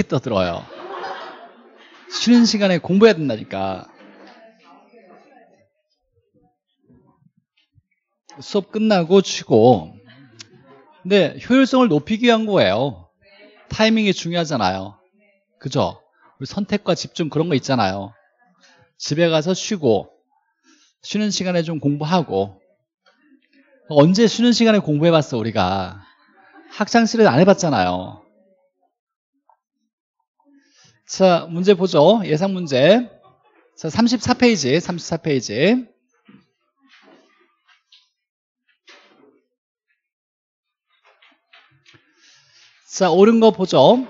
이렇게 떠들어요. 쉬는 시간에 공부해야 된다니까. 수업 끝나고 쉬고. 근데 효율성을 높이기 위한 거예요. 타이밍이 중요하잖아요. 그죠? 우리 선택과 집중 그런 거 있잖아요. 집에 가서 쉬고, 쉬는 시간에 좀 공부하고, 언제 쉬는 시간에 공부해봤어, 우리가? 학창시절에 안 해봤잖아요. 자, 문제 보죠. 예상 문제. 자, 34페이지, 34페이지. 자, 옳은 거 보죠.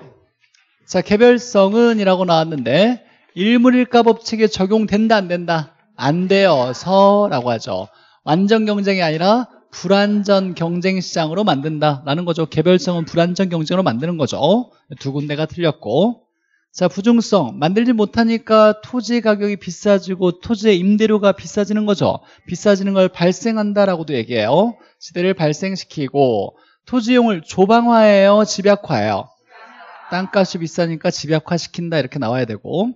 자, 개별성은 이라고 나왔는데, 일물일가 법칙에 적용된다, 안 된다? 안 되어서 라고 하죠. 완전 경쟁이 아니라 불완전 경쟁 시장으로 만든다라는 거죠. 개별성은 불완전 경쟁으로 만드는 거죠. 두 군데가 틀렸고. 자, 부중성. 만들지 못하니까 토지 가격이 비싸지고 토지의 임대료가 비싸지는 거죠. 비싸지는 걸 발생한다라고도 얘기해요. 시대를 발생시키고 토지용을 조방화예요, 집약화해요 땅값이 비싸니까 집약화시킨다 이렇게 나와야 되고.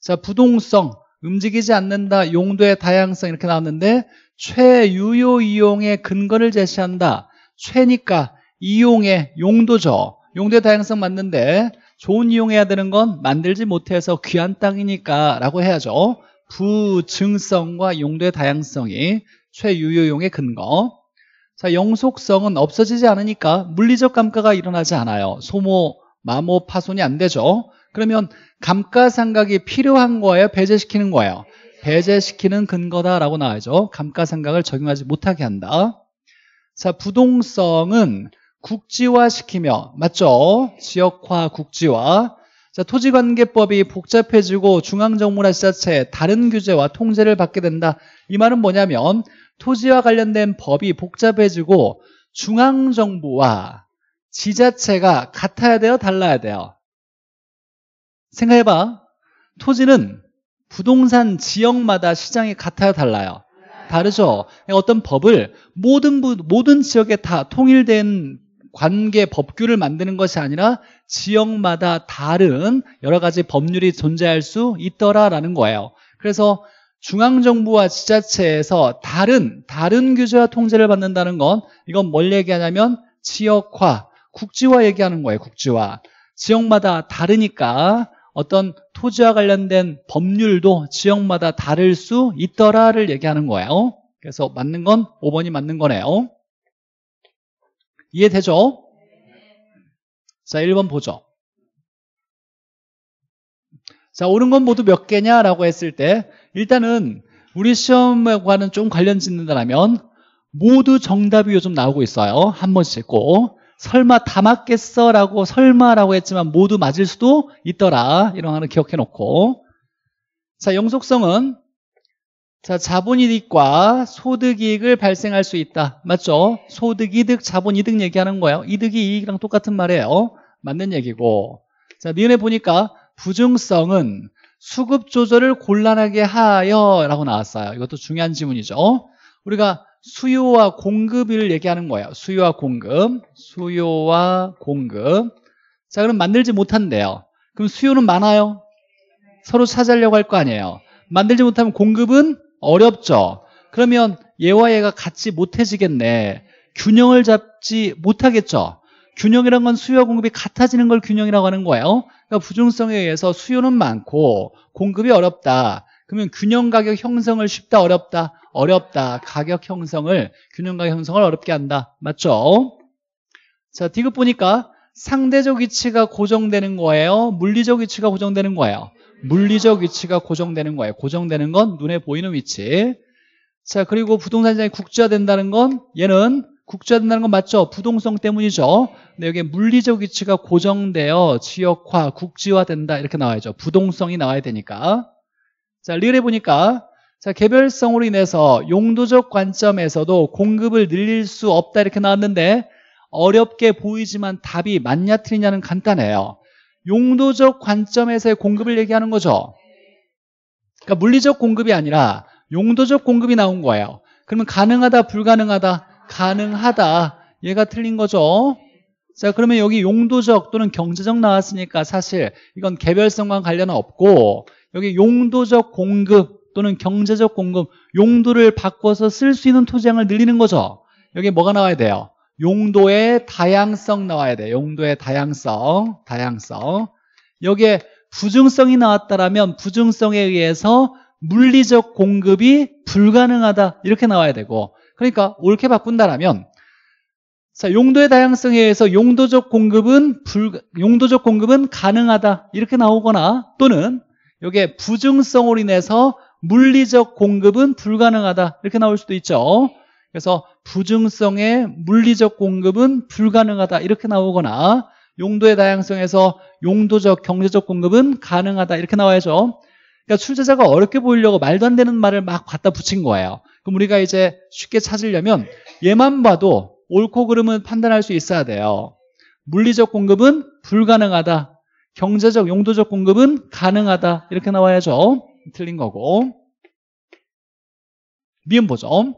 자, 부동성. 움직이지 않는다, 용도의 다양성 이렇게 나왔는데 최유효 이용의 근거를 제시한다. 최니까 이용의 용도죠. 용도의 다양성 맞는데 좋은 이용해야 되는 건 만들지 못해서 귀한 땅이니까 라고 해야죠. 부증성과 용도의 다양성이 최유효용의 근거. 자, 영속성은 없어지지 않으니까 물리적 감가가 일어나지 않아요. 소모, 마모, 파손이 안 되죠. 그러면 감가상각이 필요한 거예요? 배제시키는 거예요? 배제시키는 근거다라고 나와야죠. 감가상각을 적용하지 못하게 한다. 자, 부동성은 국지화시키며 맞죠? 지역화 국지화 자, 토지관계법이 복잡해지고 중앙정부나지자체 다른 규제와 통제를 받게 된다 이 말은 뭐냐면 토지와 관련된 법이 복잡해지고 중앙정부와 지자체가 같아야 돼요 달라야 돼요 생각해봐 토지는 부동산 지역마다 시장이 같아요 달라요 다르죠 그러니까 어떤 법을 모든 모든 지역에 다 통일된 관계 법규를 만드는 것이 아니라 지역마다 다른 여러 가지 법률이 존재할 수 있더라라는 거예요. 그래서 중앙정부와 지자체에서 다른 다른 규제와 통제를 받는다는 건 이건 뭘 얘기하냐면 지역화, 국지화 얘기하는 거예요. 국지화. 지역마다 다르니까 어떤 토지와 관련된 법률도 지역마다 다를 수 있더라를 얘기하는 거예요. 그래서 맞는 건 5번이 맞는 거네요. 이해되죠? 자, 1번 보죠. 자, 옳은 건 모두 몇 개냐라고 했을 때 일단은 우리 시험과는 좀 관련 짓는다면 모두 정답이 요즘 나오고 있어요. 한 번씩 꼭. 설마 다 맞겠어? 라고 설마라고 했지만 모두 맞을 수도 있더라. 이런 거 하나 기억해 놓고. 자, 영속성은 자, 자본이익과 소득이익을 발생할 수 있다. 맞죠? 소득이득, 자본이득 얘기하는 거예요. 이득이 이익이랑 똑같은 말이에요. 맞는 얘기고. 자, 니은에 보니까 부증성은 수급 조절을 곤란하게 하여 라고 나왔어요. 이것도 중요한 지문이죠. 우리가 수요와 공급을 얘기하는 거예요. 수요와 공급. 수요와 공급. 자, 그럼 만들지 못한대요. 그럼 수요는 많아요? 서로 찾으려고 할 거 아니에요. 만들지 못하면 공급은 어렵죠. 그러면 얘와 얘가 같지 못해지겠네. 균형을 잡지 못하겠죠. 균형이란 건 수요 공급이 같아지는 걸 균형이라고 하는 거예요. 그러니까 부중성에 의해서 수요는 많고 공급이 어렵다. 그러면 균형 가격 형성을 쉽다 어렵다 어렵다 가격 형성을 균형 가격 형성을 어렵게 한다 맞죠? 자 디귿 보니까 상대적 위치가 고정되는 거예요 물리적 위치가 고정되는 거예요 물리적 위치가 고정되는 거예요. 고정되는 건 눈에 보이는 위치. 자, 그리고 부동산 시장이 국제화된다는 건 얘는 국제화된다는 건 맞죠? 부동성 때문이죠. 근데 여기 에 물리적 위치가 고정되어 지역화, 국지화된다 이렇게 나와야죠. 부동성이 나와야 되니까. 자, 리을에 보니까 자, 개별성으로 인해서 용도적 관점에서도 공급을 늘릴 수 없다 이렇게 나왔는데 어렵게 보이지만 답이 맞냐 틀리냐는 간단해요. 용도적 관점에서의 공급을 얘기하는 거죠. 그러니까 물리적 공급이 아니라 용도적 공급이 나온 거예요. 그러면 가능하다, 불가능하다, 가능하다. 얘가 틀린 거죠. 자, 그러면 여기 용도적 또는 경제적 나왔으니까 사실 이건 개별성과 관련은 없고 여기 용도적 공급 또는 경제적 공급 용도를 바꿔서 쓸 수 있는 토장을 늘리는 거죠. 여기 뭐가 나와야 돼요? 용도의 다양성 나와야 돼. 용도의 다양성, 다양성. 여기에 부증성이 나왔다라면 부증성에 의해서 물리적 공급이 불가능하다 이렇게 나와야 되고 그러니까 옳게 바꾼다라면 자 용도의 다양성에 의해서 용도적 공급은 불 용도적 공급은 가능하다 이렇게 나오거나 또는 여기에 부증성으로 인해서 물리적 공급은 불가능하다 이렇게 나올 수도 있죠 그래서 부증성의 물리적 공급은 불가능하다 이렇게 나오거나 용도의 다양성에서 용도적 경제적 공급은 가능하다 이렇게 나와야죠 그러니까 출제자가 어렵게 보이려고 말도 안 되는 말을 막 갖다 붙인 거예요 그럼 우리가 이제 쉽게 찾으려면 얘만 봐도 옳고 그름은 판단할 수 있어야 돼요 물리적 공급은 불가능하다 경제적 용도적 공급은 가능하다 이렇게 나와야죠 틀린 거고 미음 보죠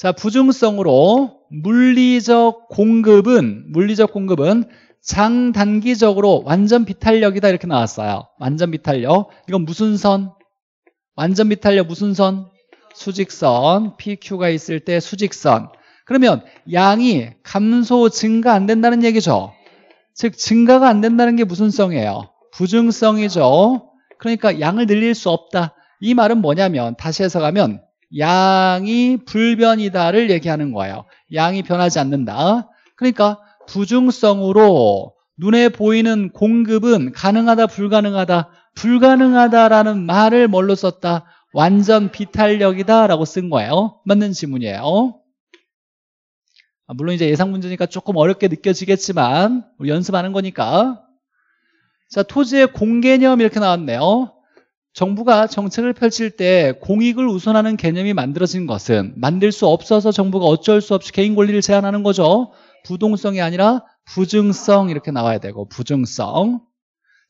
자, 부중성으로 물리적 공급은 물리적 공급은 장단기적으로 완전 비탄력이다 이렇게 나왔어요. 완전 비탄력. 이건 무슨 선? 완전 비탄력 무슨 선? 수직선. PQ가 있을 때 수직선. 그러면 양이 감소 증가 안 된다는 얘기죠. 즉 증가가 안 된다는 게 무슨 성이에요? 부증성이죠. 그러니까 양을 늘릴 수 없다. 이 말은 뭐냐면 다시 해석하면 양이 불변이다를 얘기하는 거예요. 양이 변하지 않는다. 그러니까 부중성으로 눈에 보이는 공급은 가능하다 불가능하다 불가능하다라는 말을 뭘로 썼다? 완전 비탄력이다 라고 쓴 거예요 맞는 지문이에요 아, 물론 이제 예상 문제니까 조금 어렵게 느껴지겠지만 연습하는 거니까 자 토지의 공개념 이렇게 나왔네요 정부가 정책을 펼칠 때 공익을 우선하는 개념이 만들어진 것은 만들 수 없어서 정부가 어쩔 수 없이 개인 권리를 제한하는 거죠. 부동성이 아니라 부증성 이렇게 나와야 되고 부증성.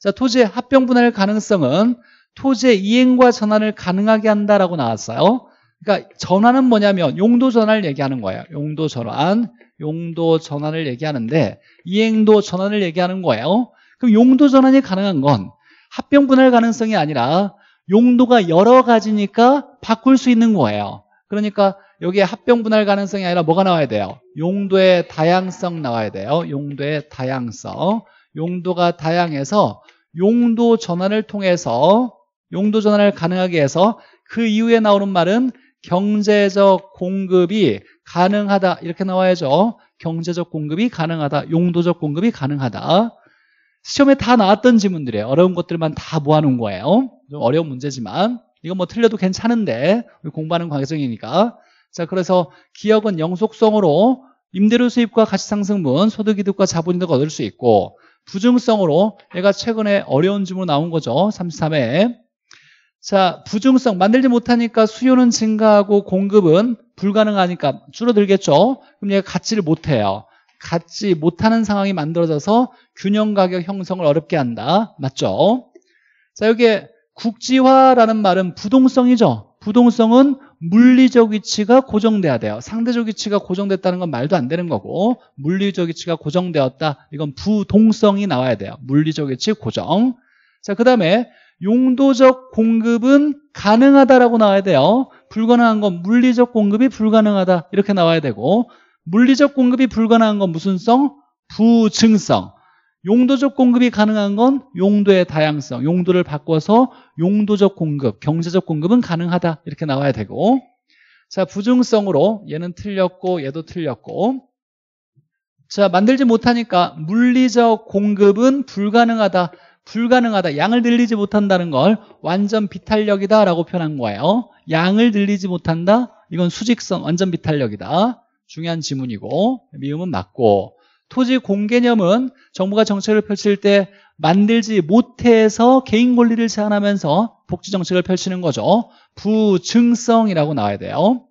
자 토지의 합병 분할 가능성은 토지의 이행과 전환을 가능하게 한다라고 나왔어요. 그러니까 전환은 뭐냐면 용도 전환을 얘기하는 거예요. 용도 전환, 용도 전환을 얘기하는데 이행도 전환을 얘기하는 거예요. 그럼 용도 전환이 가능한 건 합병 분할 가능성이 아니라 용도가 여러 가지니까 바꿀 수 있는 거예요. 그러니까 여기에 합병 분할 가능성이 아니라 뭐가 나와야 돼요? 용도의 다양성 나와야 돼요. 용도의 다양성. 용도가 다양해서 용도 전환을 통해서 용도 전환을 가능하게 해서 그 이후에 나오는 말은 경제적 공급이 가능하다 이렇게 나와야죠 경제적 공급이 가능하다 용도적 공급이 가능하다 시험에 다 나왔던 지문들이에요. 어려운 것들만 다 모아놓은 거예요. 좀 어려운 문제지만 이건 뭐 틀려도 괜찮은데 공부하는 과정이니까 자 그래서 기업은 영속성으로 임대료 수입과 가치상승분, 소득이득과 자본이득 얻을 수 있고 부증성으로 얘가 최근에 어려운 지문 으로 나온 거죠. 33회 자 부증성 만들지 못하니까 수요는 증가하고 공급은 불가능하니까 줄어들겠죠. 그럼 얘가 갖지를 못해요. 갖지 못하는 상황이 만들어져서 균형 가격 형성을 어렵게 한다. 맞죠? 자, 여기에 국지화라는 말은 부동성이죠. 부동성은 물리적 위치가 고정돼야 돼요. 상대적 위치가 고정됐다는 건 말도 안 되는 거고 물리적 위치가 고정되었다. 이건 부동성이 나와야 돼요. 물리적 위치 고정. 자, 그 다음에 용도적 공급은 가능하다라고 나와야 돼요. 불가능한 건 물리적 공급이 불가능하다 이렇게 나와야 되고 물리적 공급이 불가능한 건 무슨 성? 부증성. 용도적 공급이 가능한 건 용도의 다양성, 용도를 바꿔서 용도적 공급, 경제적 공급은 가능하다 이렇게 나와야 되고 자 부중성으로 얘는 틀렸고 얘도 틀렸고 자 만들지 못하니까 물리적 공급은 불가능하다 불가능하다 양을 늘리지 못한다는 걸 완전 비탄력이다 라고 표현한 거예요 양을 늘리지 못한다 이건 수직성 완전 비탄력이다 중요한 지문이고 미음은 맞고 토지 공개념은 정부가 정책을 펼칠 때 만들지 못해서 개인 권리를 제한하면서 복지 정책을 펼치는 거죠. 부증성이라고 나와야 돼요.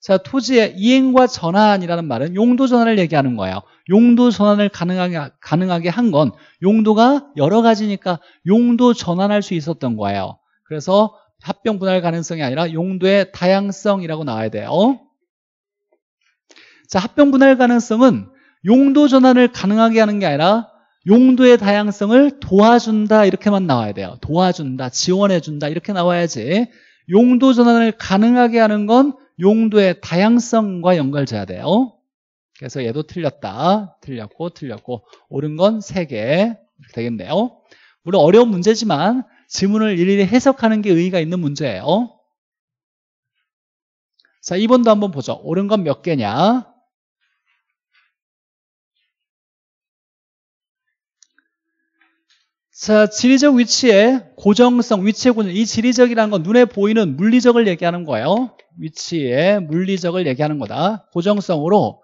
자, 토지의 이행과 전환이라는 말은 용도 전환을 얘기하는 거예요. 용도 전환을 가능하게, 가능하게 한 건 용도가 여러 가지니까 용도 전환할 수 있었던 거예요. 그래서 합병 분할 가능성이 아니라 용도의 다양성이라고 나와야 돼요. 자, 합병 분할 가능성은 용도 전환을 가능하게 하는 게 아니라 용도의 다양성을 도와준다 이렇게만 나와야 돼요. 도와준다, 지원해준다 이렇게 나와야지 용도 전환을 가능하게 하는 건 용도의 다양성과 연결돼야 돼요. 그래서 얘도 틀렸다. 틀렸고 틀렸고 옳은 건 3개 되겠네요. 물론 어려운 문제지만 지문을 일일이 해석하는 게 의의가 있는 문제예요. 자, 2번도 한번 보죠. 옳은 건 몇 개냐? 자, 지리적 위치의 고정성, 위치의 고정. 이 지리적이라는 건 눈에 보이는 물리적을 얘기하는 거예요. 위치의 물리적을 얘기하는 거다. 고정성으로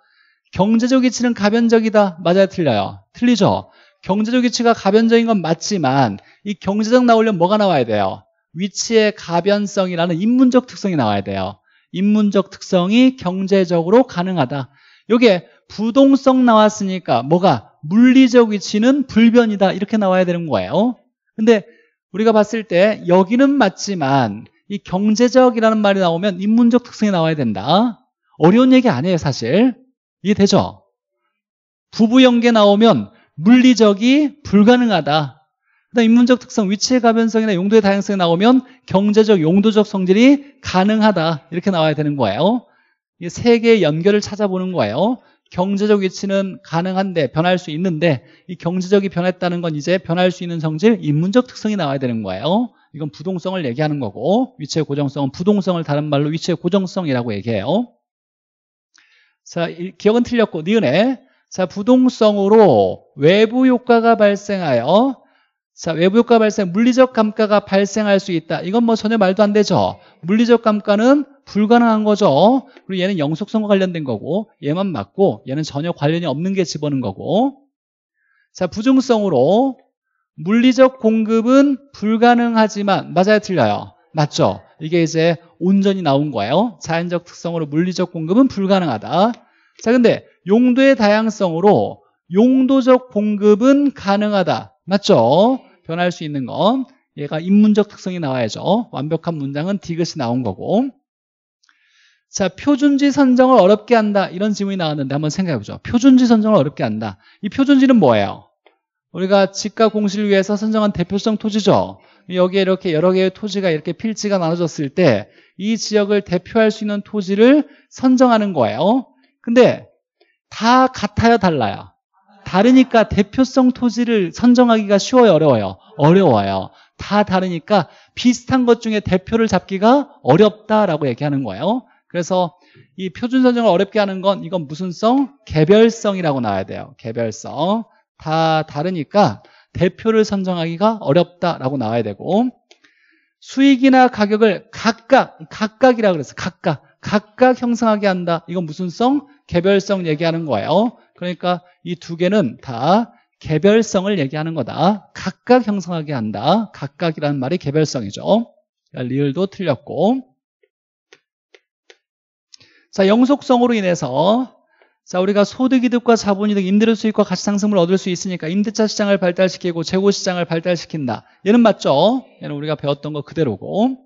경제적 위치는 가변적이다. 맞아요, 틀려요. 틀리죠. 경제적 위치가 가변적인 건 맞지만 이 경제적 나오려면 뭐가 나와야 돼요? 위치의 가변성이라는 인문적 특성이 나와야 돼요. 인문적 특성이 경제적으로 가능하다. 이게 부동성 나왔으니까 뭐가 물리적 위치는 불변이다 이렇게 나와야 되는 거예요 근데 우리가 봤을 때 여기는 맞지만 이 경제적이라는 말이 나오면 인문적 특성이 나와야 된다 어려운 얘기 아니에요 사실 이해되죠? 부부연계 나오면 물리적이 불가능하다 그다음 인문적 특성, 위치의 가변성이나 용도의 다양성이 나오면 경제적, 용도적 성질이 가능하다 이렇게 나와야 되는 거예요 이 세 개의 연결을 찾아보는 거예요 경제적 위치는 가능한데 변할 수 있는데 이 경제적이 변했다는 건 이제 변할 수 있는 성질 인문적 특성이 나와야 되는 거예요 이건 부동성을 얘기하는 거고 위치의 고정성은 부동성을 다른 말로 위치의 고정성이라고 얘기해요 자 기억은 틀렸고 니은에 자 부동성으로 외부 효과가 발생하여 자, 외부 효과 발생, 물리적 감가가 발생할 수 있다. 이건 뭐 전혀 말도 안 되죠. 물리적 감가는 불가능한 거죠. 그리고 얘는 영속성과 관련된 거고 얘만 맞고 얘는 전혀 관련이 없는 게 집어넣은 거고 자, 부중성으로 물리적 공급은 불가능하지만 맞아요, 틀려요? 맞죠? 이게 이제 온전히 나온 거예요. 자연적 특성으로 물리적 공급은 불가능하다. 자, 근데 용도의 다양성으로 용도적 공급은 가능하다. 맞죠? 변할 수 있는 건 얘가 인문적 특성이 나와야죠. 완벽한 문장은 디귿이 나온 거고. 자, 표준지 선정을 어렵게 한다. 이런 질문이 나왔는데 한번 생각해보죠. 표준지 선정을 어렵게 한다. 이 표준지는 뭐예요? 우리가 집값 공시을 위해서 선정한 대표성 토지죠. 여기에 이렇게 여러 개의 토지가 이렇게 필지가 나눠졌을 때 이 지역을 대표할 수 있는 토지를 선정하는 거예요. 근데 다 같아요, 달라요? 다르니까 대표성 토지를 선정하기가 쉬워요, 어려워요? 어려워요. 다 다르니까 비슷한 것 중에 대표를 잡기가 어렵다라고 얘기하는 거예요. 그래서 이 표준 선정을 어렵게 하는 건 이건 무슨 성? 개별성이라고 나와야 돼요. 개별성. 다 다르니까 대표를 선정하기가 어렵다라고 나와야 되고 수익이나 가격을 각각 각각이라 그래서 각각 각각 형성하게 한다. 이건 무슨 성? 개별성 얘기하는 거예요. 그러니까 이 두 개는 다 개별성을 얘기하는 거다. 각각 형성하게 한다. 각각이라는 말이 개별성이죠. 리을도 틀렸고. 자, 영속성으로 인해서 자, 우리가 소득이득과 자본이득, 임대료 수익과 가치 상승을 얻을 수 있으니까 임대차 시장을 발달시키고 재고 시장을 발달시킨다. 얘는 맞죠? 얘는 우리가 배웠던 거 그대로고.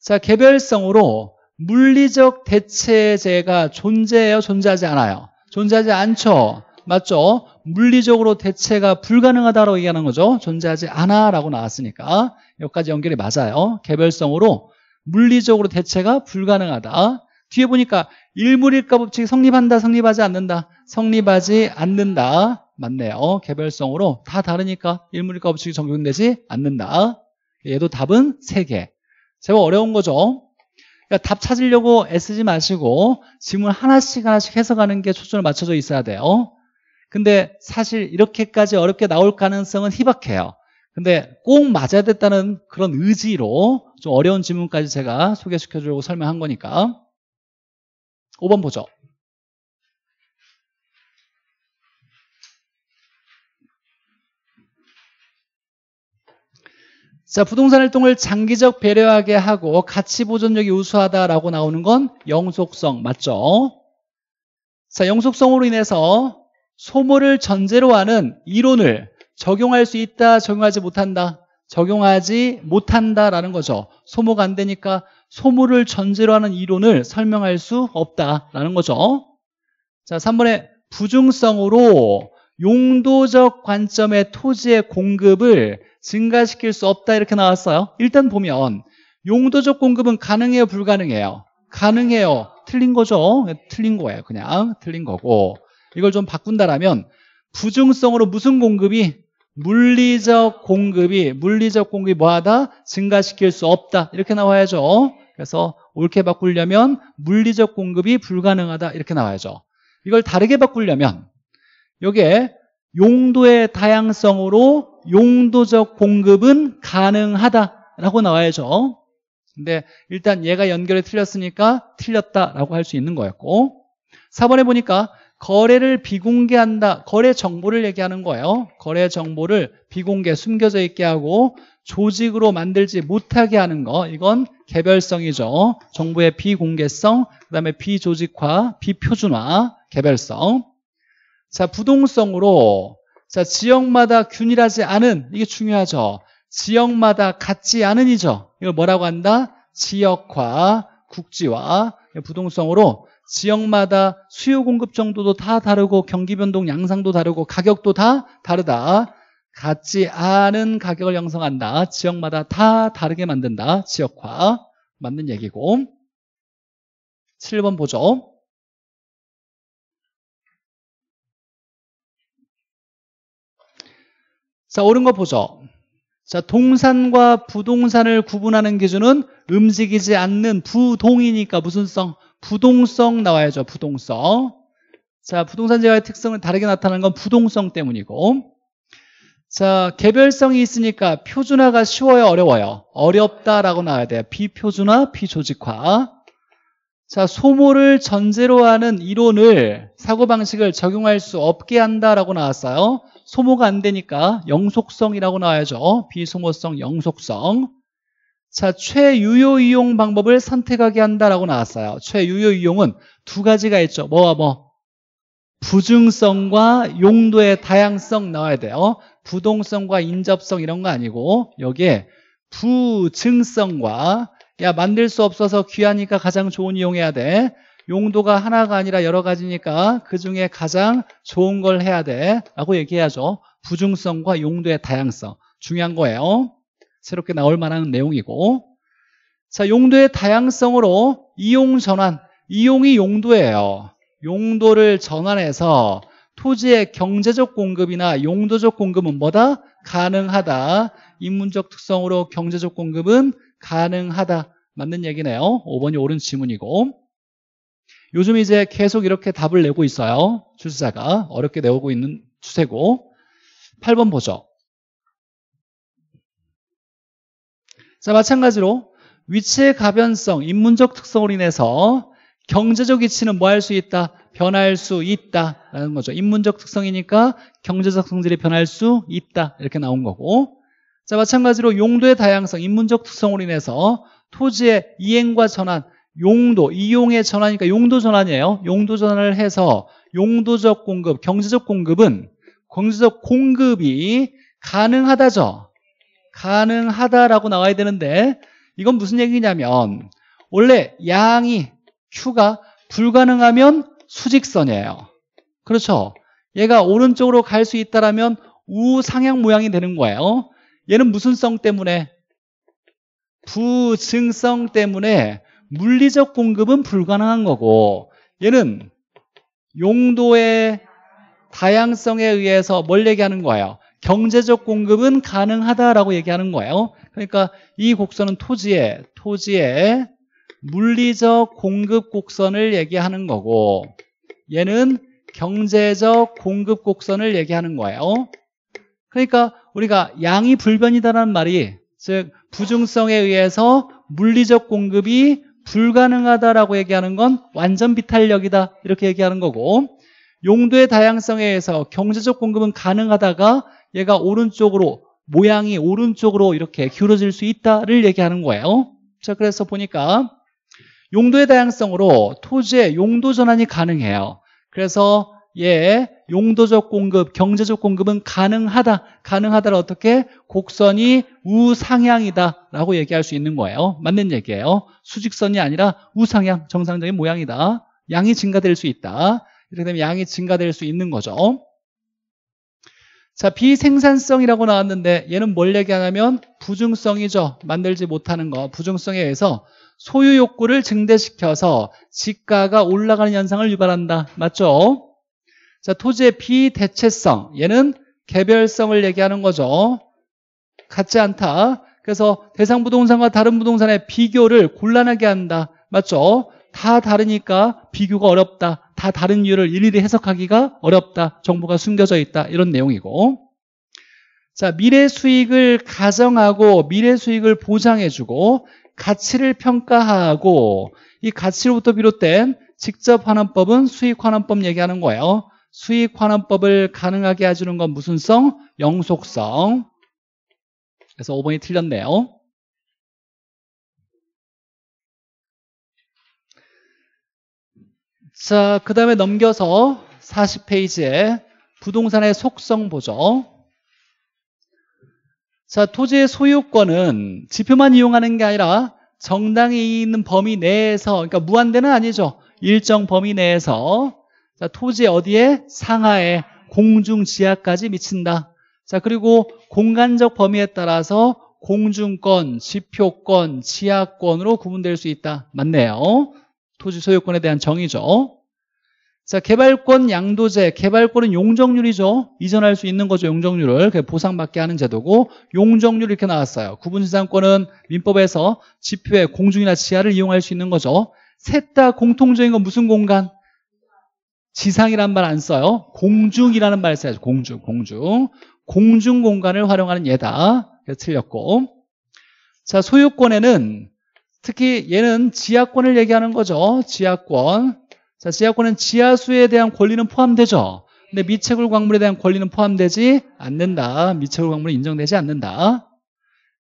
자, 개별성으로 물리적 대체제가 존재해요, 존재하지 않아요? 존재하지 않죠. 맞죠? 물리적으로 대체가 불가능하다고 얘기하는 거죠. 존재하지 않아 라고 나왔으니까 여기까지 연결이 맞아요. 개별성으로 물리적으로 대체가 불가능하다. 뒤에 보니까 일물일가 법칙이 성립한다, 성립하지 않는다, 성립하지 않는다. 맞네요. 개별성으로 다 다르니까 일물일가 법칙이 적용되지 않는다. 얘도 답은 3개. 제법 어려운 거죠. 그러니까 답 찾으려고 애쓰지 마시고 질문 하나씩 하나씩 해석하는 게 초점을 맞춰져 있어야 돼요. 근데 사실 이렇게까지 어렵게 나올 가능성은 희박해요. 근데 꼭 맞아야 됐다는 그런 의지로 좀 어려운 질문까지 제가 소개시켜 주려고 설명한 거니까. 5번 보죠. 자, 부동산 활동을 장기적 배려하게 하고 가치 보존력이 우수하다라고 나오는 건 영속성 맞죠? 자, 영속성으로 인해서 소모를 전제로 하는 이론을 적용할 수 있다, 적용하지 못한다. 적용하지 못한다라는 거죠. 소모가 안 되니까 소모를 전제로 하는 이론을 설명할 수 없다라는 거죠. 자, 3번에 부중성으로 용도적 관점의 토지의 공급을 증가시킬 수 없다 이렇게 나왔어요. 일단 보면 용도적 공급은 가능해요, 불가능해요? 가능해요. 틀린 거죠. 틀린 거예요. 그냥 틀린 거고 이걸 좀 바꾼다라면 부증성으로 무슨 공급이 물리적 공급이 물리적 공급이 뭐하다 증가시킬 수 없다 이렇게 나와야죠. 그래서 옳게 바꾸려면 물리적 공급이 불가능하다 이렇게 나와야죠. 이걸 다르게 바꾸려면 여기에 용도의 다양성으로 용도적 공급은 가능하다라고 나와야죠. 근데 일단 얘가 연결이 틀렸으니까 틀렸다라고 할 수 있는 거였고 4번에 보니까 거래를 비공개한다. 거래 정보를 얘기하는 거예요. 거래 정보를 비공개 숨겨져 있게 하고 조직으로 만들지 못하게 하는 거. 이건 개별성이죠. 정부의 비공개성, 그다음에 비조직화, 비표준화, 개별성. 자, 부동성으로 자, 지역마다 균일하지 않은 이게 중요하죠. 지역마다 같지 않은이죠. 이걸 뭐라고 한다? 지역화, 국지화, 부동성으로 지역마다 수요 공급 정도도 다 다르고 경기 변동 양상도 다르고 가격도 다 다르다. 같지 않은 가격을 형성한다. 지역마다 다 다르게 만든다. 지역화. 맞는 얘기고. 7번 보죠. 자, 옳은 거 보죠. 자, 동산과 부동산을 구분하는 기준은 움직이지 않는 부동이니까 무슨 성? 부동성 나와야죠. 부동성. 자, 부동산 재화의 특성을 다르게 나타나는 건 부동성 때문이고. 자, 개별성이 있으니까 표준화가 쉬워요, 어려워요? 어렵다라고 나와야 돼요. 비표준화, 비조직화. 자, 소모를 전제로 하는 이론을, 사고방식을 적용할 수 없게 한다라고 나왔어요. 소모가 안 되니까 영속성이라고 나와야죠. 비소모성, 영속성. 자, 최유효 이용 방법을 선택하게 한다라고 나왔어요. 최유효 이용은 두 가지가 있죠. 뭐와 뭐? 부증성과 용도의 다양성 나와야 돼요. 부동성과 인접성 이런 거 아니고 여기에 부증성과 야 만들 수 없어서 귀하니까 가장 좋은 이용해야 돼. 용도가 하나가 아니라 여러 가지니까 그중에 가장 좋은 걸 해야 돼 라고 얘기해야죠 부중성과 용도의 다양성 중요한 거예요 새롭게 나올 만한 내용이고 자 용도의 다양성으로 이용 전환 이용이 용도예요 용도를 전환해서 토지의 경제적 공급이나 용도적 공급은 뭐다? 가능하다 인문적 특성으로 경제적 공급은 가능하다 맞는 얘기네요 5번이 옳은 지문이고 요즘 이제 계속 이렇게 답을 내고 있어요. 출자가 어렵게 내오고 있는 추세고 8번 보죠. 자 마찬가지로 위치의 가변성, 인문적 특성으로 인해서 경제적 위치는 뭐 할 수 있다? 변할 수 있다라는 거죠. 인문적 특성이니까 경제적 성질이 변할 수 있다 이렇게 나온 거고 자 마찬가지로 용도의 다양성, 인문적 특성으로 인해서 토지의 이행과 전환 용도, 이용에 전환이니까 용도 전환이에요. 용도 전환을 해서 용도적 공급, 경제적 공급은 경제적 공급이 가능하다죠. 가능하다라고 나와야 되는데 이건 무슨 얘기냐면 원래 양이 Q가 불가능하면 수직선이에요. 그렇죠? 얘가 오른쪽으로 갈 수 있다라면 우상향 모양이 되는 거예요. 얘는 무슨 성 때문에? 부증성 때문에 물리적 공급은 불가능한 거고 얘는 용도의 다양성에 의해서 뭘 얘기하는 거예요? 경제적 공급은 가능하다라고 얘기하는 거예요. 그러니까 이 곡선은 토지의 토지의 물리적 공급 곡선을 얘기하는 거고 얘는 경제적 공급 곡선을 얘기하는 거예요. 그러니까 우리가 양이 불변이다라는 말이 즉 부중성에 의해서 물리적 공급이 불가능하다라고 얘기하는 건 완전 비탄력이다 이렇게 얘기하는 거고 용도의 다양성에 의해서 경제적 공급은 가능하다가 얘가 오른쪽으로 모양이 오른쪽으로 이렇게 기울어질 수 있다를 얘기하는 거예요 자 그래서 보니까 용도의 다양성으로 토지의 용도 전환이 가능해요 그래서 얘 용도적 공급, 경제적 공급은 가능하다. 가능하다를 어떻게? 곡선이 우상향이다. 라고 얘기할 수 있는 거예요. 맞는 얘기예요. 수직선이 아니라 우상향, 정상적인 모양이다. 양이 증가될 수 있다. 이렇게 되면 양이 증가될 수 있는 거죠. 자, 비생산성이라고 나왔는데 얘는 뭘 얘기하냐면 부중성이죠. 만들지 못하는 거. 부중성에 의해서 소유 욕구를 증대시켜서 지가가 올라가는 현상을 유발한다. 맞죠? 자, 토지의 비대체성. 얘는 개별성을 얘기하는 거죠. 같지 않다. 그래서 대상 부동산과 다른 부동산의 비교를 곤란하게 한다. 맞죠? 다 다르니까 비교가 어렵다. 다 다른 이유를 일일이 해석하기가 어렵다. 정보가 숨겨져 있다. 이런 내용이고. 자, 미래 수익을 가정하고 미래 수익을 보장해주고 가치를 평가하고 이 가치로부터 비롯된 직접 환원법은 수익 환원법 얘기하는 거예요. 수익환원법을 가능하게 해주는 건 무슨 성? 영속성. 그래서 5번이 틀렸네요. 자, 그 다음에 넘겨서 40페이지에 부동산의 속성 보죠. 자, 토지의 소유권은 지표만 이용하는 게 아니라 정당이 있는 범위 내에서, 그러니까 무한대는 아니죠. 일정 범위 내에서 자, 토지 어디에? 상하에 공중 지하까지 미친다. 자, 그리고 공간적 범위에 따라서 공중권, 지표권, 지하권으로 구분될 수 있다. 맞네요. 토지 소유권에 대한 정의죠. 자, 개발권 양도제. 개발권은 용적률이죠. 이전할 수 있는 거죠. 용적률을. 보상받게 하는 제도고 용적률 이렇게 나왔어요. 구분지상권은 민법에서 지표의 공중이나 지하를 이용할 수 있는 거죠. 셋 다 공통적인 건 무슨 공간? 지상이란 말 안 써요. 공중이라는 말 써야죠. 공중, 공중. 공중 공간을 활용하는 예다 그래서 틀렸고. 자, 소유권에는 특히 얘는 지하권을 얘기하는 거죠. 지하권. 자, 지하권은 지하수에 대한 권리는 포함되죠. 근데 미채굴 광물에 대한 권리는 포함되지 않는다. 미채굴 광물은 인정되지 않는다.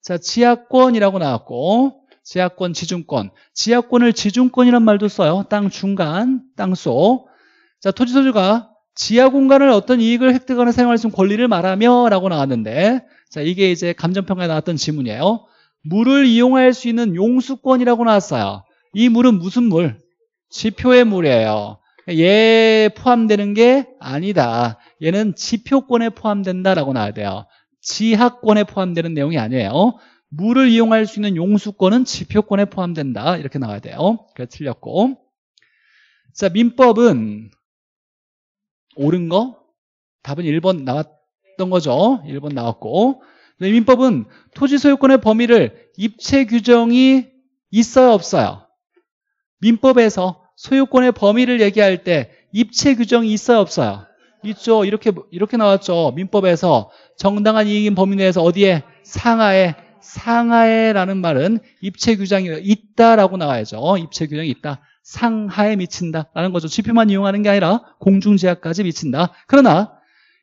자, 지하권이라고 나왔고 지하권, 지중권. 지하권을 지중권이란 말도 써요. 땅 중간, 땅 속. 자, 토지 소유가 지하 공간을 어떤 이익을 획득하는 사용할 수 있는 권리를 말하며 라고 나왔는데 자 이게 이제 감정평가에 나왔던 지문이에요 물을 이용할 수 있는 용수권이라고 나왔어요 이 물은 무슨 물? 지표의 물이에요 얘 포함되는 게 아니다 얘는 지표권에 포함된다라고 나와야 돼요 지하권에 포함되는 내용이 아니에요 물을 이용할 수 있는 용수권은 지표권에 포함된다 이렇게 나와야 돼요 그래서 틀렸고 자 민법은 옳은 거? 답은 1번 나왔던 거죠. 1번 나왔고. 민법은 토지 소유권의 범위를 입체 규정이 있어요, 없어요? 민법에서 소유권의 범위를 얘기할 때 입체 규정이 있어요, 없어요? 있죠. 이렇게 이렇게 나왔죠. 민법에서 정당한 이익인 범위 내에서 어디에 상하에 상하에라는 말은 입체 규정이 있다라고 나와야죠. 입체 규정이 있다. 상하에 미친다라는 거죠. 지표만 이용하는 게 아니라 공중지하까지 미친다. 그러나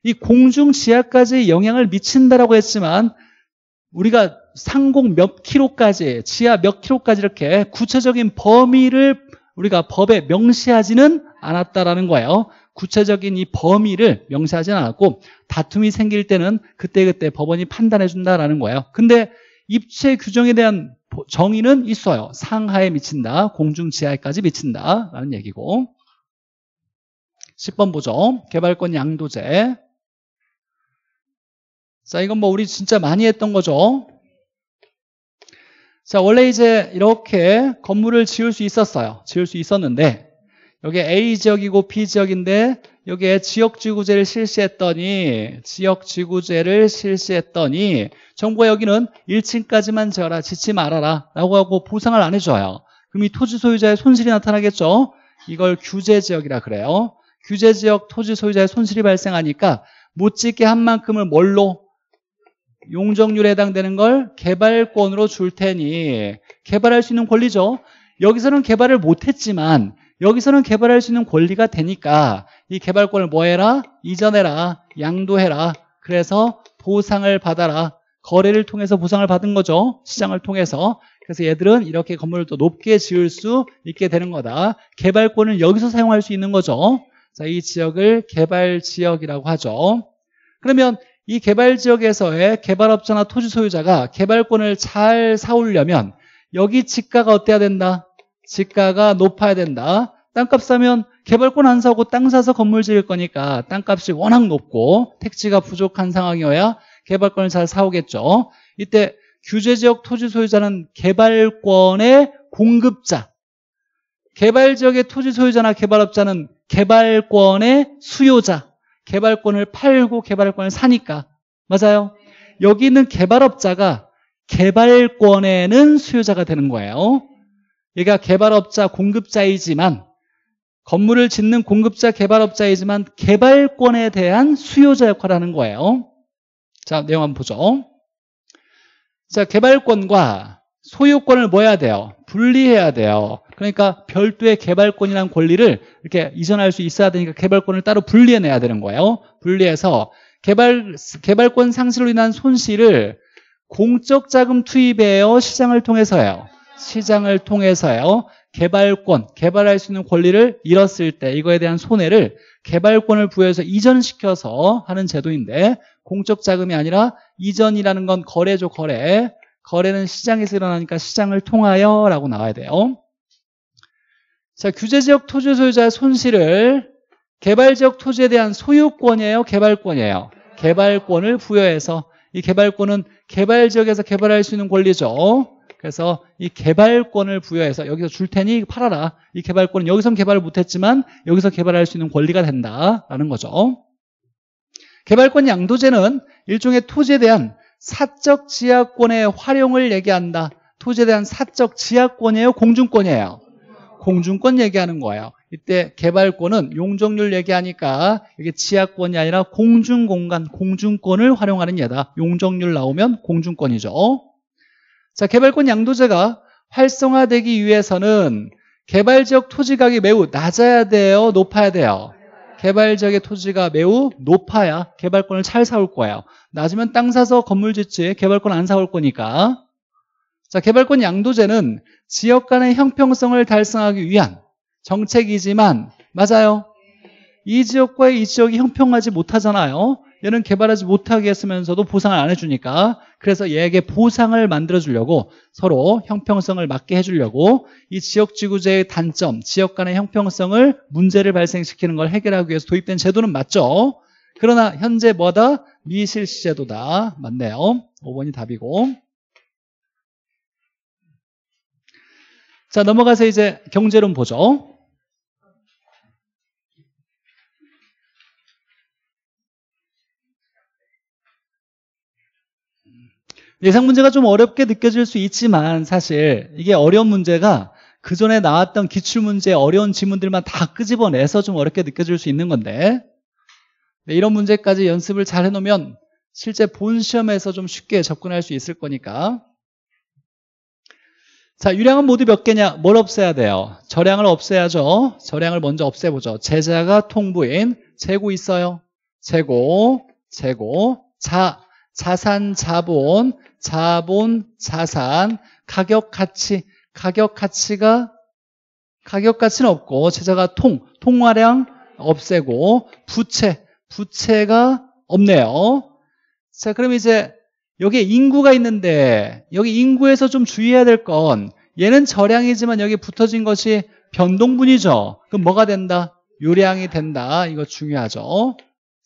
이 공중지하까지 영향을 미친다라고 했지만 우리가 상공 몇 킬로까지, 지하 몇 킬로까지 이렇게 구체적인 범위를 우리가 법에 명시하지는 않았다라는 거예요. 구체적인 이 범위를 명시하지는 않았고 다툼이 생길 때는 그때그때 법원이 판단해 준다라는 거예요. 근데 입체 규정에 대한 정의는 있어요. 상하에 미친다. 공중 지하에까지 미친다. 라는 얘기고 10번 보죠. 개발권 양도제 자 이건 뭐 우리 진짜 많이 했던 거죠. 자 원래 이제 이렇게 건물을 지을 수 있었어요. 지을 수 있었는데 여기 A 지역이고 B 지역인데 여기에 지역지구제를 실시했더니 지역지구제를 실시했더니 정부가 여기는 1층까지만 지어라 짓지 말아라 라고 하고 보상을 안 해줘요 그럼 이 토지 소유자의 손실이 나타나겠죠 이걸 규제지역이라 그래요 규제지역 토지 소유자의 손실이 발생하니까 못 짓게 한 만큼을 뭘로 용적률에 해당되는 걸 개발권으로 줄 테니 개발할 수 있는 권리죠 여기서는 개발을 못했지만 여기서는 개발할 수 있는 권리가 되니까 이 개발권을 뭐해라? 이전해라. 양도해라. 그래서 보상을 받아라. 거래를 통해서 보상을 받은 거죠. 시장을 통해서. 그래서 얘들은 이렇게 건물을 또 높게 지을 수 있게 되는 거다. 개발권을 여기서 사용할 수 있는 거죠. 자, 이 지역을 개발 지역이라고 하죠. 그러면 이 개발 지역에서의 개발업자나 토지 소유자가 개발권을 잘 사오려면 여기 지가가 어때야 된다? 지가가 높아야 된다. 땅값 사면 개발권 안 사고 땅 사서 건물 지을 거니까 땅값이 워낙 높고 택지가 부족한 상황이어야 개발권을 잘 사오겠죠. 이때 규제지역 토지 소유자는 개발권의 공급자 개발지역의 토지 소유자나 개발업자는 개발권의 수요자 개발권을 팔고 개발권을 사니까 맞아요 여기 있는 개발업자가 개발권에는 수요자가 되는 거예요 얘가 개발업자 공급자이지만 건물을 짓는 공급자 개발업자이지만 개발권에 대한 수요자 역할을 하는 거예요. 자, 내용 한번 보죠. 자, 개발권과 소유권을 뭐 해야 돼요? 분리해야 돼요. 그러니까 별도의 개발권이란 권리를 이렇게 이전할 수 있어야 되니까 개발권을 따로 분리해내야 되는 거예요. 분리해서 개발, 개발권 상실로 인한 손실을 공적 자금 투입해요? 시장을 통해서요? 시장을 통해서요. 개발권, 개발할 수 있는 권리를 잃었을 때 이거에 대한 손해를 개발권을 부여해서 이전시켜서 하는 제도인데 공적 자금이 아니라 이전이라는 건 거래죠, 거래. 거래는 시장에서 일어나니까 시장을 통하여 라고 나와야 돼요. 자, 규제지역 토지 소유자의 손실을 개발지역 토지에 대한 소유권이에요, 개발권이에요. 개발권을 부여해서 이 개발권은 개발지역에서 개발할 수 있는 권리죠. 그래서 이 개발권을 부여해서 여기서 줄 테니 팔아라. 이 개발권은 여기선 개발을 못했지만 여기서 개발할 수 있는 권리가 된다라는 거죠. 개발권 양도제는 일종의 토지에 대한 사적 지하권의 활용을 얘기한다. 토지에 대한 사적 지하권이에요? 공중권이에요? 공중권 얘기하는 거예요. 이때 개발권은 용적률 얘기하니까 이게 지하권이 아니라 공중공간, 공중권을 활용하는 예다. 용적률 나오면 공중권이죠. 자, 개발권 양도제가 활성화되기 위해서는 개발 지역 토지가격이 매우 낮아야 돼요? 높아야 돼요? 개발 지역의 토지가 매우 높아야 개발권을 잘 사올 거예요. 낮으면 땅 사서 건물 짓지 개발권 안 사올 거니까. 자, 개발권 양도제는 지역 간의 형평성을 달성하기 위한 정책이지만 맞아요. 이 지역과 이 지역이 형평하지 못하잖아요. 얘는 개발하지 못하게 했으면서도 보상을 안 해주니까 그래서 얘에게 보상을 만들어주려고 서로 형평성을 맞게 해주려고 이 지역지구제의 단점, 지역 간의 형평성을 문제를 발생시키는 걸 해결하기 위해서 도입된 제도는 맞죠. 그러나 현재 뭐다? 미실시 제도다. 맞네요. 5번이 답이고. 자 넘어가서 이제 경제론 보죠. 예상 문제가 좀 어렵게 느껴질 수 있지만 사실 이게 어려운 문제가 그 전에 나왔던 기출문제 어려운 지문들만 다 끄집어내서 좀 어렵게 느껴질 수 있는 건데 네, 이런 문제까지 연습을 잘 해놓으면 실제 본 시험에서 좀 쉽게 접근할 수 있을 거니까 자 유량은 모두 몇 개냐? 뭘 없애야 돼요? 절량을 없애야죠 절량을 먼저 없애보죠 제자가 통부인 재고 있어요 재고 재고 자 자산 자본 자본, 자산, 가격 가치, 가격 가치가 가격 가치는 없고 제자가 통, 통화량 없애고 부채, 부채가 없네요. 자, 그럼 이제 여기에 인구가 있는데 여기 인구에서 좀 주의해야 될 건 얘는 저량이지만 여기 붙어진 것이 변동분이죠. 그럼 뭐가 된다? 요량이 된다. 이거 중요하죠.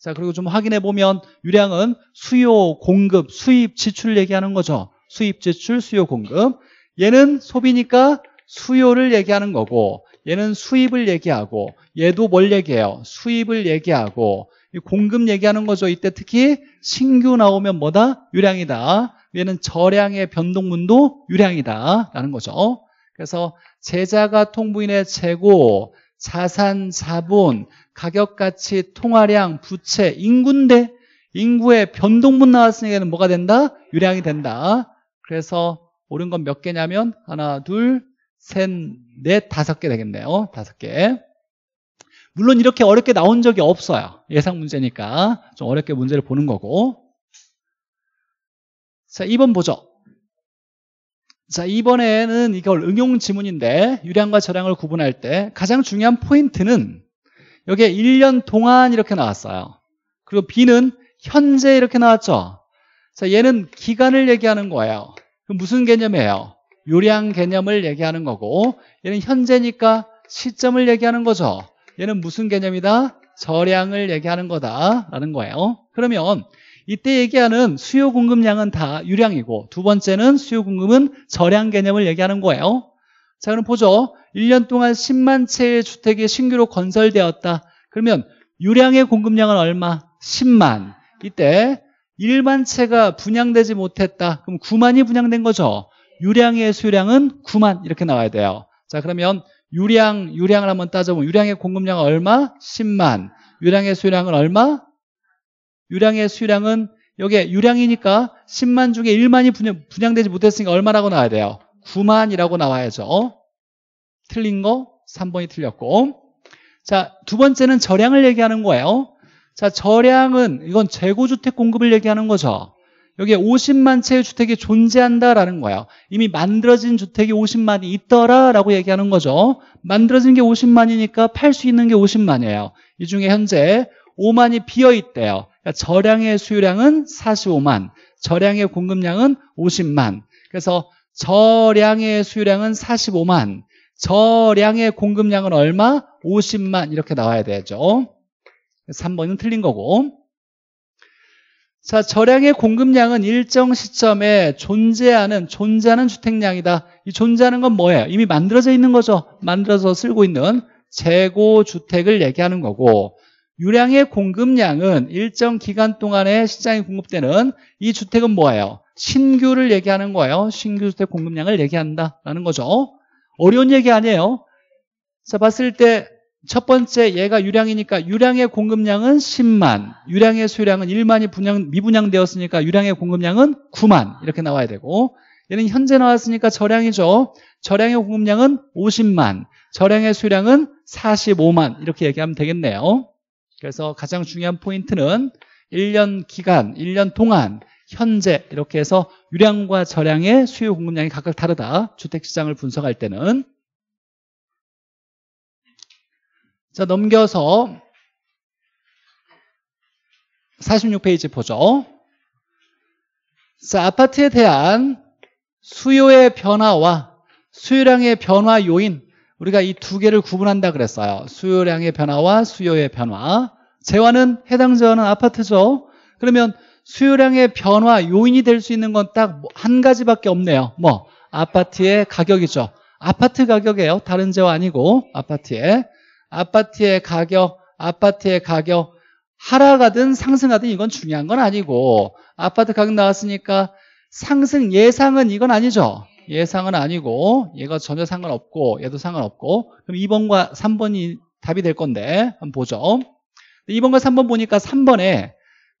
자, 그리고 좀 확인해 보면 유량은 수요, 공급, 수입, 지출 얘기하는 거죠. 수입, 지출, 수요, 공급. 얘는 소비니까 수요를 얘기하는 거고 얘는 수입을 얘기하고 얘도 뭘 얘기해요? 수입을 얘기하고 공급 얘기하는 거죠. 이때 특히 신규 나오면 뭐다? 유량이다. 얘는 저량의 변동분도 유량이다라는 거죠. 그래서 제자가 통부인의 재고, 자산, 자본, 가격 가치, 통화량, 부채, 인구인데 인구의 변동분 나왔으니까는 뭐가 된다? 유량이 된다. 그래서 오른 건 몇 개냐면 하나, 둘, 셋, 넷, 다섯 개 되겠네요. 다섯 개. 물론 이렇게 어렵게 나온 적이 없어요. 예상 문제니까 좀 어렵게 문제를 보는 거고. 자, 2번 보죠. 자, 이번에는 이걸 응용 지문인데 유량과 저량을 구분할 때 가장 중요한 포인트는 여기에 1년 동안 이렇게 나왔어요. 그리고 B는 현재 이렇게 나왔죠. 자, 얘는 기간을 얘기하는 거예요. 그 무슨 개념이에요? 요량 개념을 얘기하는 거고 얘는 현재니까 시점을 얘기하는 거죠. 얘는 무슨 개념이다? 저량을 얘기하는 거다라는 거예요. 그러면 이때 얘기하는 수요 공급량은 다 유량이고 두 번째는 수요 공급은 저량 개념을 얘기하는 거예요. 자, 그럼 보죠. 1년 동안 10만 채의 주택이 신규로 건설되었다. 그러면 유량의 공급량은 얼마? 10만. 이때 1만 채가 분양되지 못했다. 그럼 9만이 분양된 거죠. 유량의 수량은 9만 이렇게 나와야 돼요. 자, 그러면 유량, 유량을 한번 따져보면 유량의 공급량은 얼마? 10만. 유량의 수량은 얼마? 유량의 수량은 여기에 유량이니까 10만 중에 1만이 분양, 분양되지 못했으니까 얼마라고 나와야 돼요? 9만이라고 나와야죠. 어? 틀린 거 3번이 틀렸고. 자, 두 번째는 저량을 얘기하는 거예요. 자, 저량은 이건 재고주택 공급을 얘기하는 거죠. 여기에 50만 채의 주택이 존재한다라는 거예요. 이미 만들어진 주택이 50만이 있더라라고 얘기하는 거죠. 만들어진 게 50만이니까 팔 수 있는 게 50만이에요. 이 중에 현재 5만이 비어 있대요. 그러니까 저량의 수요량은 45만, 저량의 공급량은 50만. 그래서 저량의 수요량은 45만, 저량의 공급량은 얼마? 50만 이렇게 나와야 되죠. 3번은 틀린 거고. 자, 저량의 공급량은 일정 시점에 존재하는, 존재하는 주택량이다. 이 존재하는 건 뭐예요? 이미 만들어져 있는 거죠. 만들어서 쓸고 있는 재고 주택을 얘기하는 거고, 유량의 공급량은 일정 기간 동안에 시장에 공급되는 이 주택은 뭐예요? 신규를 얘기하는 거예요. 신규 주택 공급량을 얘기한다라는 거죠. 어려운 얘기 아니에요. 자, 봤을 때 첫 번째 얘가 유량이니까 유량의 공급량은 10만, 유량의 수량은 1만이 분양, 미분양되었으니까 유량의 공급량은 9만 이렇게 나와야 되고 얘는 현재 나왔으니까 저량이죠. 저량의 공급량은 50만, 저량의 수량은 45만 이렇게 얘기하면 되겠네요. 그래서 가장 중요한 포인트는 1년 기간, 1년 동안 현재 이렇게 해서 유량과 저량의 수요 공급량이 각각 다르다. 주택시장을 분석할 때는 자 넘겨서 46페이지 보죠. 자 아파트에 대한 수요의 변화와 수요량의 변화 요인 우리가 이 두 개를 구분한다 그랬어요. 수요량의 변화와 수요의 변화. 재화는 해당 재화는 아파트죠. 그러면 수요량의 변화 요인이 될 수 있는 건 딱한 뭐 가지밖에 없네요. 뭐 아파트의 가격이죠. 아파트 가격이에요. 다른 재화 아니고 아파트의 아파트의 가격, 아파트의 가격 하락하든 상승하든 이건 중요한 건 아니고 아파트 가격 나왔으니까 상승 예상은 이건 아니죠. 예상은 아니고 얘가 전혀 상관없고 얘도 상관없고 그럼 2번과 3번이 답이 될 건데 한번 보죠. 2번과 3번 보니까 3번에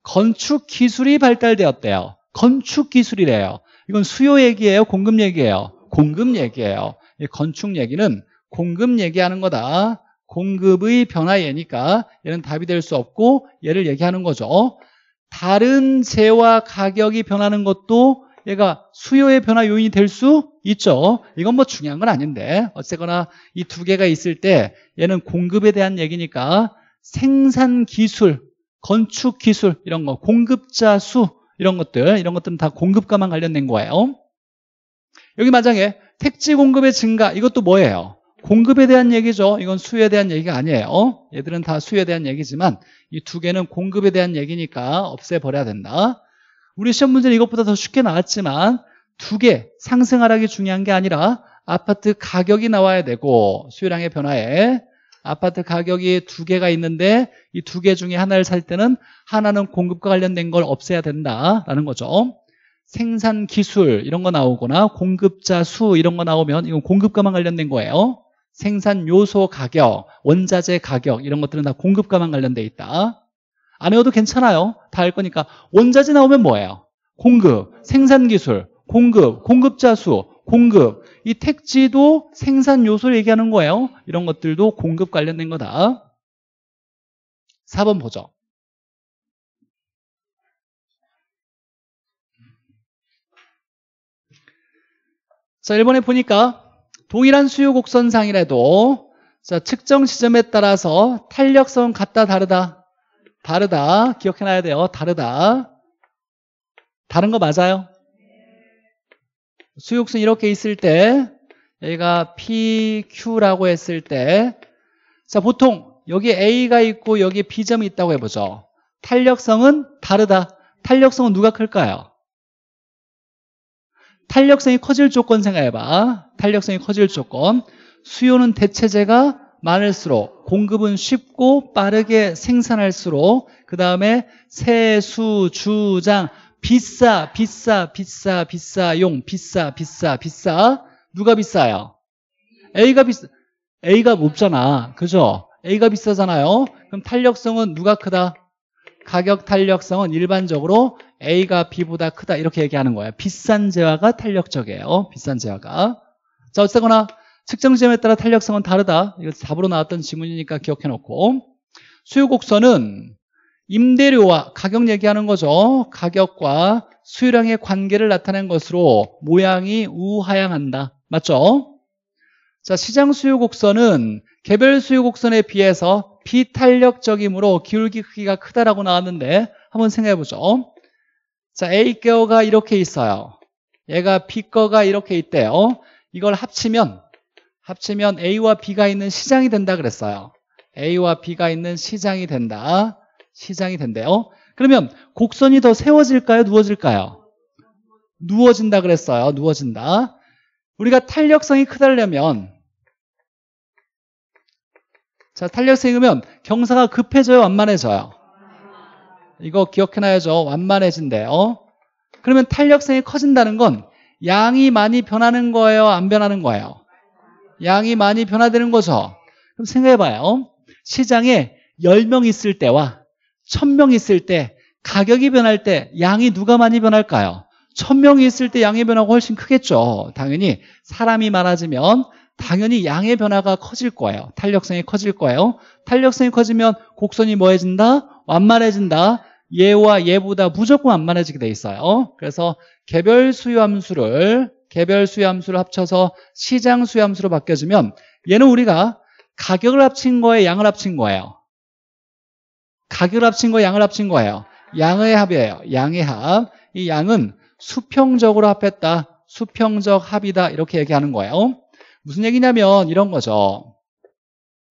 건축 기술이 발달되었대요. 건축 기술이래요. 이건 수요 얘기예요? 공급 얘기예요? 공급 얘기예요. 건축 얘기는 공급 얘기하는 거다. 공급의 변화 예니까 얘는 답이 될 수 없고 얘를 얘기하는 거죠. 다른 재와 가격이 변하는 것도 얘가 수요의 변화 요인이 될 수 있죠. 이건 뭐 중요한 건 아닌데 어쨌거나 이 두 개가 있을 때 얘는 공급에 대한 얘기니까 생산 기술 건축 기술 이런 거, 공급자 수 이런 것들, 이런 것들은 다공급과만 관련된 거예요. 여기 마장에 택지 공급의 증가, 이것도 뭐예요? 공급에 대한 얘기죠. 이건 수요에 대한 얘기가 아니에요. 얘들은 다 수요에 대한 얘기지만 이 두 개는 공급에 대한 얘기니까 없애버려야 된다. 우리 시험 문제는 이것보다 더 쉽게 나왔지만 두 개 상승 하락이 중요한 게 아니라 아파트 가격이 나와야 되고 수요량의 변화에 아파트 가격이 두 개가 있는데 이 두 개 중에 하나를 살 때는 하나는 공급과 관련된 걸 없애야 된다라는 거죠. 생산 기술 이런 거 나오거나 공급자 수 이런 거 나오면 이건 공급과만 관련된 거예요. 생산 요소 가격, 원자재 가격 이런 것들은 다 공급과만 관련돼 있다. 안 해도 괜찮아요. 다 할 거니까 원자재 나오면 뭐예요? 공급, 생산 기술, 공급, 공급자 수, 공급. 이 택지도 생산 요소를 얘기하는 거예요. 이런 것들도 공급 관련된 거다. 4번 보죠. 자, 1번에 보니까 동일한 수요 곡선상이라도 자, 측정 지점에 따라서 탄력성 같다 다르다. 다르다. 기억해 놔야 돼요. 다르다. 다른 거 맞아요? 수육순 이렇게 있을 때 여기가 PQ라고 했을 때 자, 보통 여기 A가 있고 여기 B점이 있다고 해보죠. 탄력성은 다르다. 탄력성은 누가 클까요? 탄력성이 커질 조건 생각해봐. 탄력성이 커질 조건. 수요는 대체재가 많을수록 공급은 쉽고 빠르게 생산할수록 그 다음에 세수, 주장 비싸, 비싸, 비싸, 비싸용, 비싸, 비싸, 비싸. 누가 비싸요? A가 비싸. A가 높잖아. 그죠? A가 비싸잖아요. 그럼 탄력성은 누가 크다? 가격 탄력성은 일반적으로 A가 B보다 크다. 이렇게 얘기하는 거예요. 비싼 재화가 탄력적이에요. 비싼 재화가. 자, 어쨌거나 측정 지점에 따라 탄력성은 다르다. 이거 답으로 나왔던 지문이니까 기억해 놓고. 수요 곡선은 임대료와 가격 얘기하는 거죠. 가격과 수요량의 관계를 나타낸 것으로 모양이 우하향한다. 맞죠? 자, 시장 수요 곡선은 개별 수요 곡선에 비해서 비탄력적이므로 기울기 크기가 크다라고 나왔는데 한번 생각해 보죠. 자, A 거가 이렇게 있어요. 얘가 B 거가 이렇게 있대요. 이걸 합치면 합치면 A와 B가 있는 시장이 된다 그랬어요. A와 B가 있는 시장이 된다. 시장이 된대요. 어? 그러면 곡선이 더 세워질까요? 누워질까요? 누워진다 그랬어요. 누워진다. 우리가 탄력성이 크다려면 자 탄력성이 크면 경사가 급해져요? 완만해져요? 이거 기억해놔야죠. 완만해진대요. 어? 그러면 탄력성이 커진다는 건 양이 많이 변하는 거예요? 안 변하는 거예요? 양이 많이 변화되는 거죠. 그럼 생각해봐요. 시장에 10명 있을 때와 1000명이 있을 때 가격이 변할 때 양이 누가 많이 변할까요? 1000명이 있을 때 양의 변화가 훨씬 크겠죠. 당연히 사람이 많아지면 당연히 양의 변화가 커질 거예요. 탄력성이 커질 거예요. 탄력성이 커지면 곡선이 뭐해진다? 완만해진다. 얘와 얘보다 무조건 완만해지게 돼 있어요. 그래서 개별 수요함수를 개별 수요함수를 합쳐서 시장 수요함수로 바뀌어지면 얘는 우리가 가격을 합친 거에 양을 합친 거예요. 가격을 합친 거 양을 합친 거예요. 양의 합이에요. 양의 합. 이 양은 수평적으로 합했다. 수평적 합이다. 이렇게 얘기하는 거예요. 무슨 얘기냐면 이런 거죠.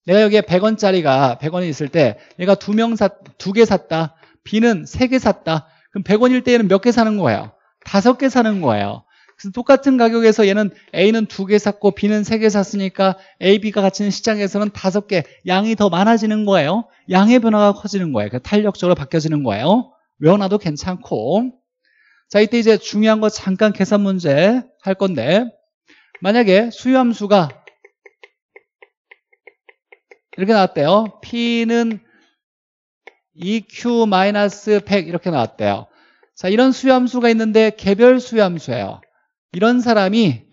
내가 여기에 100원짜리가 100원이 있을 때 얘가 두명 샀, 두개 샀다. B는 세 개 샀다. 그럼 100원일 때에는 몇 개 사는 거예요? 다섯 개 사는 거예요. 똑같은 가격에서 얘는 A는 두개 샀고 B는 세개 샀으니까 A, B가 같이 는 시장에서는 다섯 개 양이 더 많아지는 거예요. 양의 변화가 커지는 거예요. 그러니까 탄력적으로 바뀌어지는 거예요. 외워놔도 괜찮고 자 이때 이제 중요한 거 잠깐 계산 문제 할 건데 만약에 수요함수가 이렇게 나왔대요. P는 EQ-100 이렇게 나왔대요. 자, 이런 수요함수가 있는데 개별 수요함수예요. 이런 사람이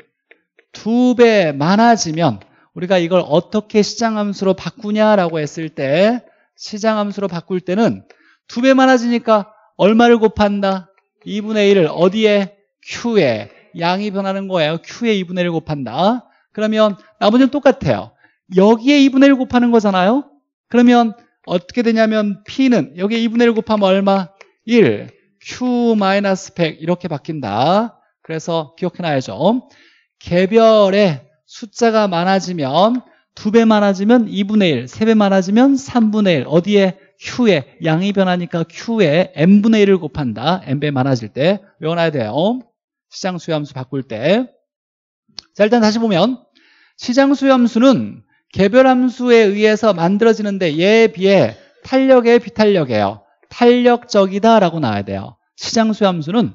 두 배 많아지면 우리가 이걸 어떻게 시장함수로 바꾸냐라고 했을 때 시장함수로 바꿀 때는 두 배 많아지니까 얼마를 곱한다? 2분의 1을 어디에? Q에 양이 변하는 거예요 Q에 2분의 1을 곱한다 그러면 나머지는 똑같아요 여기에 2분의 1을 곱하는 거잖아요 그러면 어떻게 되냐면 P는 여기에 2분의 1을 곱하면 얼마? 1 Q-100 이렇게 바뀐다 그래서 기억해놔야죠. 개별의 숫자가 많아지면 2배 많아지면 2분의 1, 3배 많아지면 3분의 1 어디에? Q에 양이 변하니까 Q에 M분의 1을 곱한다. M배 많아질 때 외워놔야 돼요. 시장 수요함수 바꿀 때. 자 일단 다시 보면 시장 수요함수는 개별 함수에 의해서 만들어지는데 얘에 비해 탄력의 비탄력이에요. 탄력적이다라고 나와야 돼요. 시장 수요함수는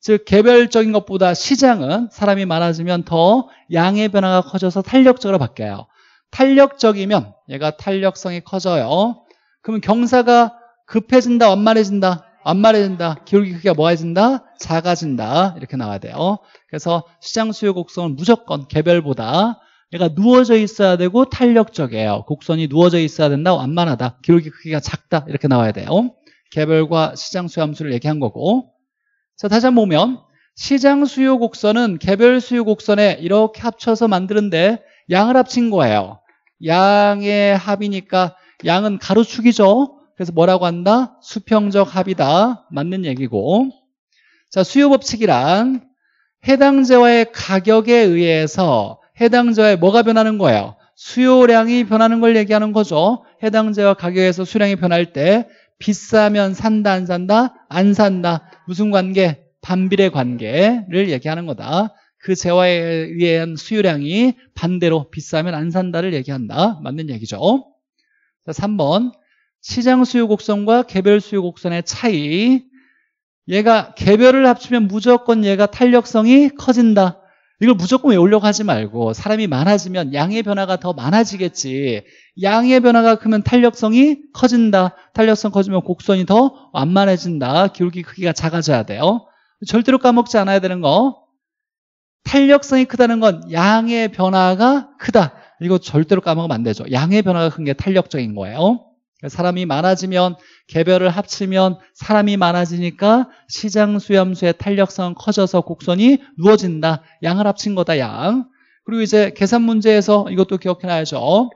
즉 개별적인 것보다 시장은 사람이 많아지면 더 양의 변화가 커져서 탄력적으로 바뀌어요. 탄력적이면 얘가 탄력성이 커져요. 그러면 경사가 급해진다, 완만해진다, 완만해진다, 기울기 크기가 뭐해진다? 작아진다. 이렇게 나와야 돼요. 그래서 시장 수요 곡선은 무조건 개별보다 얘가 누워져 있어야 되고 탄력적이에요. 곡선이 누워져 있어야 된다, 완만하다, 기울기 크기가 작다. 이렇게 나와야 돼요. 개별과 시장 수요 함수를 얘기한 거고 자, 다시 한 번 보면 시장 수요 곡선은 개별 수요 곡선에 이렇게 합쳐서 만드는데 양을 합친 거예요. 양의 합이니까 양은 가로축이죠. 그래서 뭐라고 한다? 수평적 합이다. 맞는 얘기고. 자, 수요 법칙이란 해당자와의 가격에 의해서 해당자의 뭐가 변하는 거예요? 수요량이 변하는 걸 얘기하는 거죠. 해당자와 가격에서 수량이 변할 때 비싸면 산다 안 산다 안 산다 무슨 관계 반비례 관계를 얘기하는 거다 그 재화에 의한 수요량이 반대로 비싸면 안 산다를 얘기한다 맞는 얘기죠 자 3번 시장 수요 곡선과 개별 수요 곡선의 차이 얘가 개별을 합치면 무조건 얘가 탄력성이 커진다 이걸 무조건 외우려고 하지 말고 사람이 많아지면 양의 변화가 더 많아지겠지. 양의 변화가 크면 탄력성이 커진다. 탄력성 커지면 곡선이 더 완만해진다. 기울기 크기가 작아져야 돼요. 절대로 까먹지 않아야 되는 거. 탄력성이 크다는 건 양의 변화가 크다. 이거 절대로 까먹으면 안 되죠. 양의 변화가 큰 게 탄력적인 거예요. 그러니까 사람이 많아지면 개별을 합치면 사람이 많아지니까 시장 수염수의 탄력성은 커져서 곡선이 누워진다. 양을 합친 거다, 양. 그리고 이제 계산 문제에서 이것도 기억해놔야죠.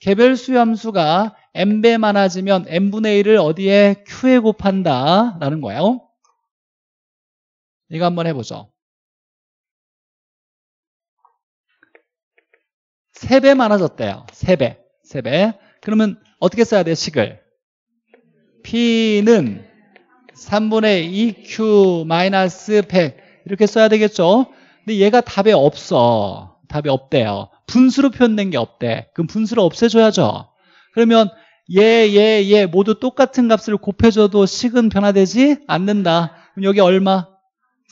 개별 수염수가 m배 많아지면 n분의 1을 어디에 q에 곱한다 라는 거예요. 이거 한번 해보죠. 3배 많아졌대요. 3배. 3배. 그러면 어떻게 써야 돼요? 식을. P는 3분의 2Q 마이너스 100 이렇게 써야 되겠죠? 근데 얘가 답에 없어. 답이 없대요. 분수로 표현된 게 없대. 그럼 분수를 없애줘야죠. 그러면 얘, 얘, 얘 모두 똑같은 값을 곱해줘도 식은 변화되지 않는다. 그럼 여기 얼마?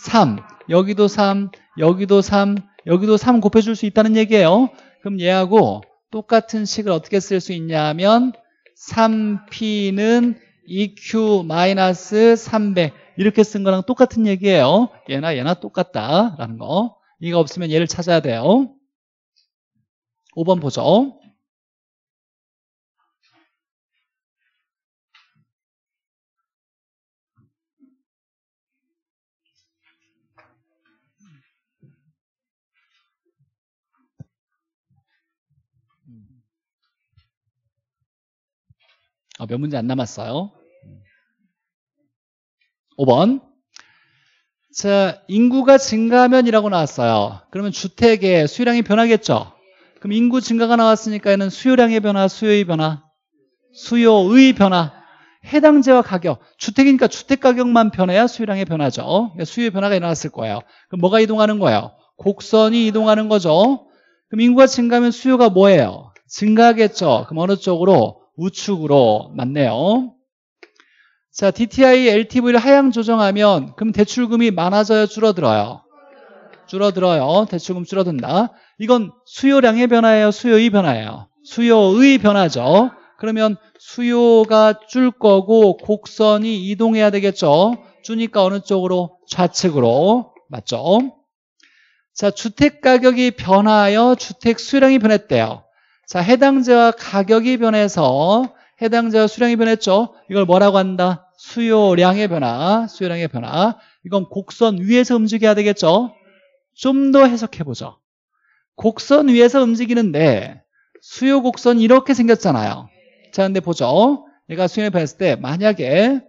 3. 여기도 3, 여기도 3, 여기도 3 곱해줄 수 있다는 얘기예요. 그럼 얘하고 똑같은 식을 어떻게 쓸 수 있냐면 3P는 EQ-300 이렇게 쓴 거랑 똑같은 얘기예요. 얘나 얘나 똑같다라는 거. 이거 없으면 얘를 찾아야 돼요. 5번 보죠. 어, 몇 문제 안 남았어요. 5번. 자, 인구가 증가하면이라고 나왔어요. 그러면 주택의 수요량이 변하겠죠? 그럼 인구 증가가 나왔으니까 얘는 수요량의 변화, 수요의 변화, 수요의 변화. 해당제와 가격, 주택이니까 주택 가격만 변해야 수요량의 변화죠. 그러니까 수요의 변화가 일어났을 거예요. 그럼 뭐가 이동하는 거예요? 곡선이 이동하는 거죠. 그럼 인구가 증가하면 수요가 뭐예요? 증가하겠죠. 그럼 어느 쪽으로? 우측으로 맞네요. 자, DTI, LTV를 하향 조정하면 그럼 대출금이 많아져요? 줄어들어요? 줄어들어요. 대출금 줄어든다. 이건 수요량의 변화예요? 수요의 변화예요? 수요의 변화죠. 그러면 수요가 줄 거고 곡선이 이동해야 되겠죠. 주니까 어느 쪽으로? 좌측으로. 맞죠? 자, 주택 가격이 변하여 화 주택 수요량이 변했대요. 자, 해당자와 가격이 변해서 해당자와 수량이 변했죠. 이걸 뭐라고 한다? 수요량의 변화, 수요량의 변화. 이건 곡선 위에서 움직여야 되겠죠. 좀 더 해석해보죠. 곡선 위에서 움직이는데 수요 곡선 이렇게 생겼잖아요. 자, 근데 보죠. 얘가 수요량이 변했을 때 만약에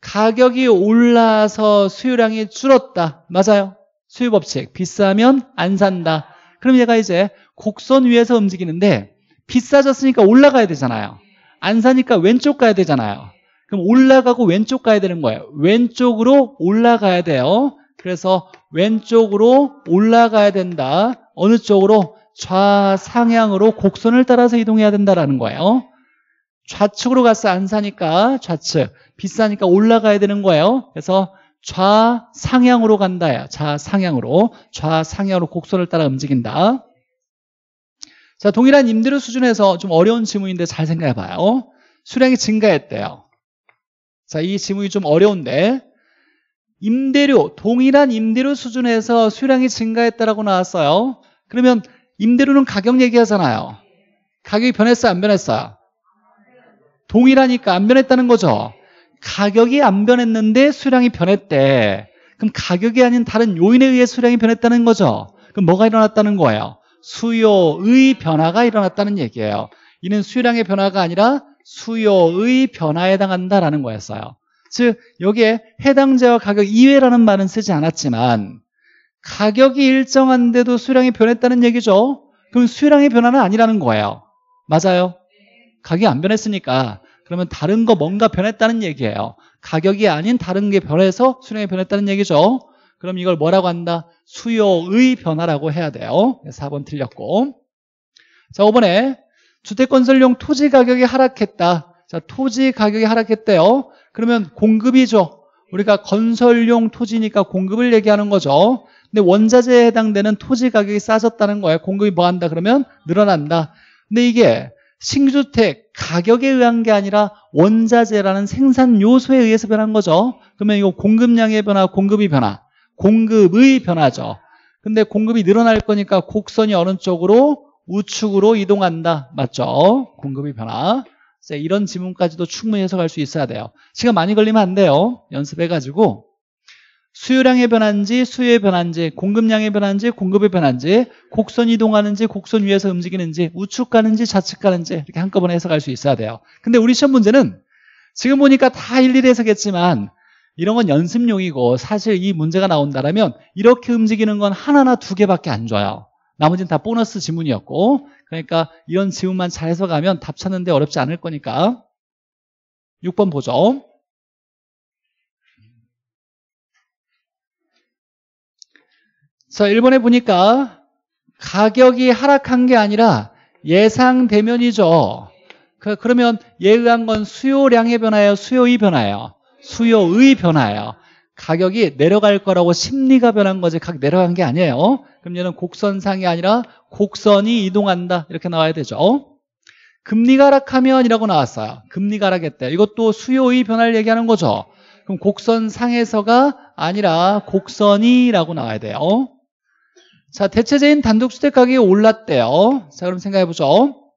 가격이 올라서 수요량이 줄었다. 맞아요. 수요 법칙. 비싸면 안 산다. 그럼 얘가 이제 곡선 위에서 움직이는데 비싸졌으니까 올라가야 되잖아요. 안 사니까 왼쪽 가야 되잖아요. 그럼 올라가고 왼쪽 가야 되는 거예요. 왼쪽으로 올라가야 돼요. 그래서 왼쪽으로 올라가야 된다. 어느 쪽으로? 좌상향으로 곡선을 따라서 이동해야 된다라는 거예요. 좌측으로 가서 안 사니까 좌측, 비싸니까 올라가야 되는 거예요. 그래서 좌상향으로 간다야. 좌상향으로. 좌상향으로 곡선을 따라 움직인다. 자, 동일한 임대료 수준에서 좀 어려운 지문인데 잘 생각해 봐요. 수량이 증가했대요. 자, 이 지문이 좀 어려운데 임대료, 동일한 임대료 수준에서 수량이 증가했다라고 나왔어요. 그러면 임대료는 가격 얘기하잖아요. 가격이 변했어요? 안 변했어요? 동일하니까 안 변했다는 거죠. 가격이 안 변했는데 수량이 변했대. 그럼 가격이 아닌 다른 요인에 의해 수량이 변했다는 거죠. 그럼 뭐가 일어났다는 거예요? 수요의 변화가 일어났다는 얘기예요. 이는 수량의 변화가 아니라 수요의 변화에 해당한다라는 거였어요. 즉 여기에 해당제와 가격 이외라는 말은 쓰지 않았지만 가격이 일정한데도 수량이 변했다는 얘기죠. 그럼 수량의 변화는 아니라는 거예요. 맞아요. 가격이 안 변했으니까 그러면 다른 거 뭔가 변했다는 얘기예요. 가격이 아닌 다른 게 변해서 수량이 변했다는 얘기죠. 그럼 이걸 뭐라고 한다? 수요의 변화라고 해야 돼요. 4번 틀렸고. 자, 5번에 주택건설용 토지 가격이 하락했다. 자, 토지 가격이 하락했대요. 그러면 공급이죠. 우리가 건설용 토지니까 공급을 얘기하는 거죠. 근데 원자재에 해당되는 토지 가격이 싸졌다는 거예요. 공급이 뭐 한다 그러면 늘어난다. 근데 이게 신규주택 가격에 의한 게 아니라 원자재라는 생산 요소에 의해서 변한 거죠. 그러면 이거 공급량의 변화, 공급이 변화, 공급의 변화죠. 근데 공급이 늘어날 거니까 곡선이 어느 쪽으로 우측으로 이동한다. 맞죠? 공급의 변화. 이런 지문까지도 충분히 해석할 수 있어야 돼요. 시간 많이 걸리면 안 돼요. 연습해가지고 수요량의 변화인지 수요의 변화인지 공급량의 변화인지 공급의 변화인지 곡선 이동하는지 곡선 위에서 움직이는지 우측 가는지 좌측 가는지 이렇게 한꺼번에 해석할 수 있어야 돼요 근데 우리 시험 문제는 지금 보니까 다 일일이 해석했지만 이런 건 연습용이고 사실 이 문제가 나온다면 이렇게 움직이는 건 하나나 두 개밖에 안 줘요 나머지는 다 보너스 지문이었고 그러니까 이런 지문만 잘 해서 가면 답 찾는데 어렵지 않을 거니까 6번 보죠 자, 일본에 보니까 가격이 하락한 게 아니라 예상 대면이죠. 그, 러면 예의한 건 수요량의 변화예요? 수요의 변화예요? 수요의 변화예요. 가격이 내려갈 거라고 심리가 변한 거지 각 내려간 게 아니에요. 그럼 얘는 곡선상이 아니라 곡선이 이동한다 이렇게 나와야 되죠. 금리가 하락하면 이라고 나왔어요. 금리가 하락했대. 이것도 수요의 변화를 얘기하는 거죠. 그럼 곡선상에서가 아니라 곡선이라고 나와야 돼요. 자, 대체제인 단독주택 가격이 올랐대요. 자, 그럼 생각해보죠.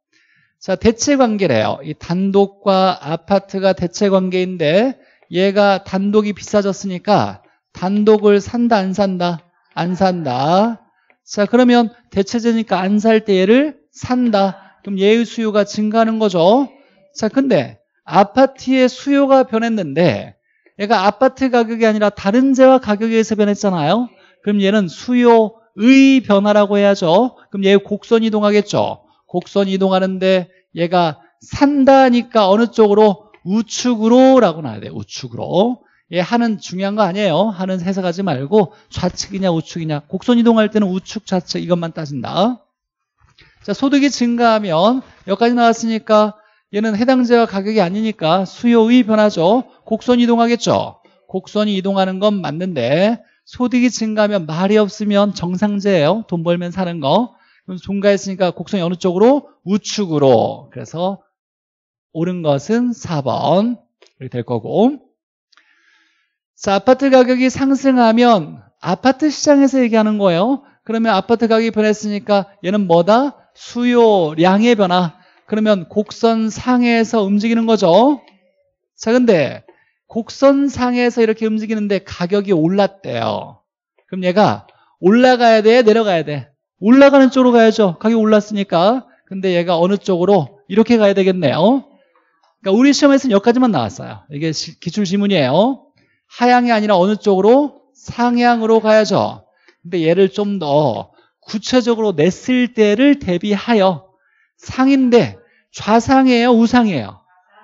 자, 대체 관계래요. 이 단독과 아파트가 대체 관계인데 얘가 단독이 비싸졌으니까 단독을 산다 안 산다? 안 산다. 자, 그러면 대체제니까 안 살 때 얘를 산다. 그럼 얘의 수요가 증가하는 거죠. 자, 근데 아파트의 수요가 변했는데 얘가 아파트 가격이 아니라 다른 재화 가격에 의해서 변했잖아요. 그럼 얘는 수요 의 변화라고 해야죠. 그럼 얘 곡선 이동하겠죠. 곡선 이동하는데 얘가 산다니까 어느 쪽으로 우측으로 라고 나야 돼요 우측으로 얘 하는 중요한 거 아니에요 하는 해석하지 말고 좌측이냐 우측이냐 곡선 이동할 때는 우측 좌측 이것만 따진다 자 소득이 증가하면 여기까지 나왔으니까 얘는 해당제와 가격이 아니니까 수요의 변화죠 곡선 이동하겠죠 곡선이 이동하는 건 맞는데 소득이 증가하면 말이 없으면 정상제예요. 돈 벌면 사는 거. 그럼 종가했으니까 곡선이 어느 쪽으로? 우측으로. 그래서 오른 것은 4번 이렇게 될 거고 자 아파트 가격이 상승하면 아파트 시장에서 얘기하는 거예요. 그러면 아파트 가격이 변했으니까 얘는 뭐다? 수요량의 변화. 그러면 곡선 상에서 움직이는 거죠. 자 근데 곡선상에서 이렇게 움직이는데 가격이 올랐대요. 그럼 얘가 올라가야 돼? 내려가야 돼? 올라가는 쪽으로 가야죠. 가격이 올랐으니까. 근데 얘가 어느 쪽으로? 이렇게 가야 되겠네요. 그러니까 우리 시험에서는 여기까지만 나왔어요. 이게 기출 지문이에요. 하향이 아니라 어느 쪽으로? 상향으로 가야죠. 근데 얘를 좀 더 구체적으로 냈을 때를 대비하여 상인데 좌상이에요? 우상이에요?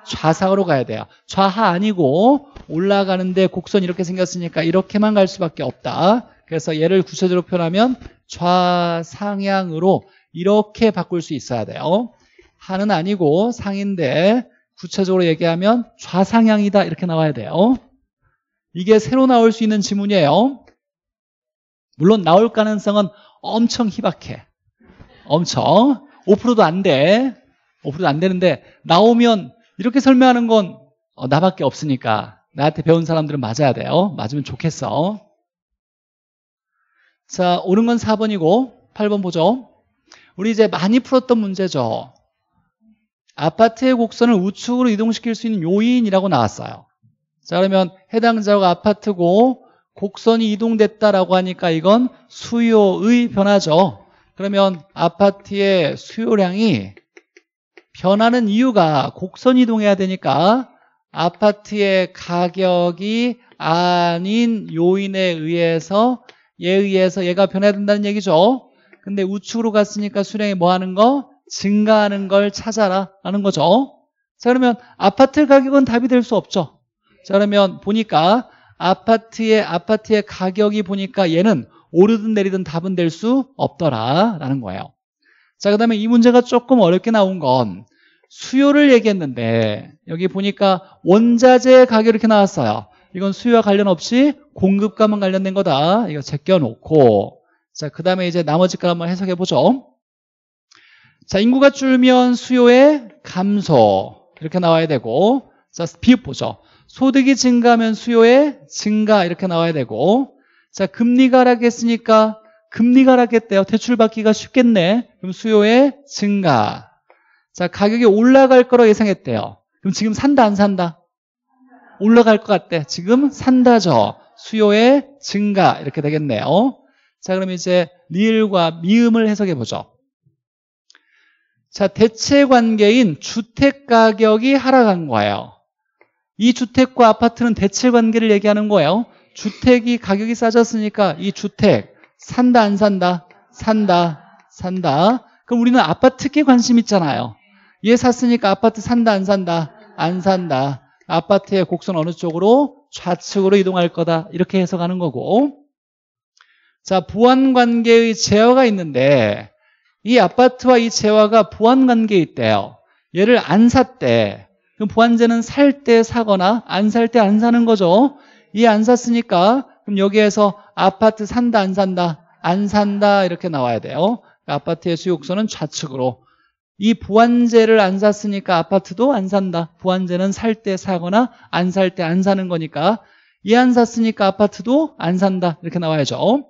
좌상으로 가야 돼요. 좌하 아니고 올라가는데 곡선 이렇게 생겼으니까 이렇게만 갈 수밖에 없다. 그래서 얘를 구체적으로 표현하면 좌상향으로 이렇게 바꿀 수 있어야 돼요. 하는 아니고 상인데 구체적으로 얘기하면 좌상향이다 이렇게 나와야 돼요. 이게 새로 나올 수 있는 지문이에요. 물론 나올 가능성은 엄청 희박해. 엄청. 5%도 안 돼. 5%도 안 되는데 나오면 이렇게 설명하는 건 어, 나밖에 없으니까 나한테 배운 사람들은 맞아야 돼요. 맞으면 좋겠어. 자, 오른 건 4번이고 8번 보죠. 우리 이제 많이 풀었던 문제죠. 아파트의 곡선을 우측으로 이동시킬 수 있는 요인이라고 나왔어요. 자, 그러면 해당자가 아파트고 곡선이 이동됐다라고 하니까 이건 수요의 변화죠. 그러면 아파트의 수요량이 변하는 이유가 곡선 이동해야 되니까 아파트의 가격이 아닌 요인에 의해서 얘에 의해서 얘가 변해야 된다는 얘기죠. 근데 우측으로 갔으니까 수량이 뭐 하는 거? 증가하는 걸 찾아라 라는 거죠. 자 그러면 아파트 가격은 답이 될 수 없죠. 자 그러면 보니까 아파트의 아파트의 가격이 보니까 얘는 오르든 내리든 답은 될 수 없더라라는 거예요. 자, 그 다음에 이 문제가 조금 어렵게 나온 건 수요를 얘기했는데 여기 보니까 원자재 가격 이렇게 나왔어요. 이건 수요와 관련 없이 공급과만 관련된 거다. 이거 제껴놓고 자, 그 다음에 이제 나머지 걸 한번 해석해보죠. 자, 인구가 줄면 수요의 감소 이렇게 나와야 되고 자, 비읍 보죠. 소득이 증가하면 수요의 증가 이렇게 나와야 되고 자, 금리가 하락했으니까 금리가 하락했대요. 대출받기가 쉽겠네. 그럼 수요의 증가. 자, 가격이 올라갈 거로 예상했대요. 그럼 지금 산다, 안 산다? 올라갈 것 같대. 지금 산다죠. 수요의 증가. 이렇게 되겠네요. 자, 그럼 이제 리을과 미음을 해석해 보죠. 자, 대체 관계인 주택 가격이 하락한 거예요. 이 주택과 아파트는 대체 관계를 얘기하는 거예요. 주택이 가격이 싸졌으니까 이 주택, 산다 안 산다? 산다. 산다. 그럼 우리는 아파트에 관심 있잖아요. 얘 샀으니까 아파트 산다 안 산다? 안 산다. 아파트의 곡선 어느 쪽으로? 좌측으로 이동할 거다. 이렇게 해석하는 거고. 자, 보안 관계의 재화가 있는데 이 아파트와 이 재화가 보안 관계에 있대요. 얘를 안 샀대. 그럼 보안재는 살 때 사거나 안 살 때 안 사는 거죠. 얘 안 샀으니까 그럼 여기에서 아파트 산다 안 산다? 안 산다 이렇게 나와야 돼요. 아파트의 수용소는 좌측으로 이 보완제를 안 샀으니까 아파트도 안 산다. 보완제는 살 때 사거나 안 살 때 안 사는 거니까 이안 샀으니까 아파트도 안 산다. 이렇게 나와야죠.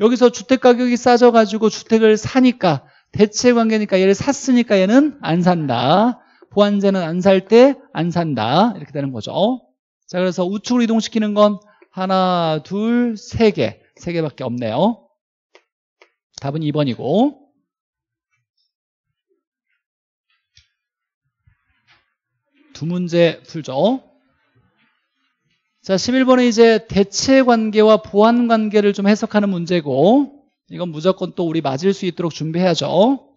여기서 주택가격이 싸져가지고 주택을 사니까 대체관계니까 얘를 샀으니까 얘는 안 산다. 보완제는 안 살 때 안 산다. 이렇게 되는 거죠. 자 그래서 우측으로 이동시키는 건 하나, 둘, 세 개. 세 개밖에 없네요. 답은 2번이고. 두 문제 풀죠. 자, 11번은 이제 대체 관계와 보완 관계를 좀 해석하는 문제고, 이건 무조건 또 우리 맞을 수 있도록 준비해야죠.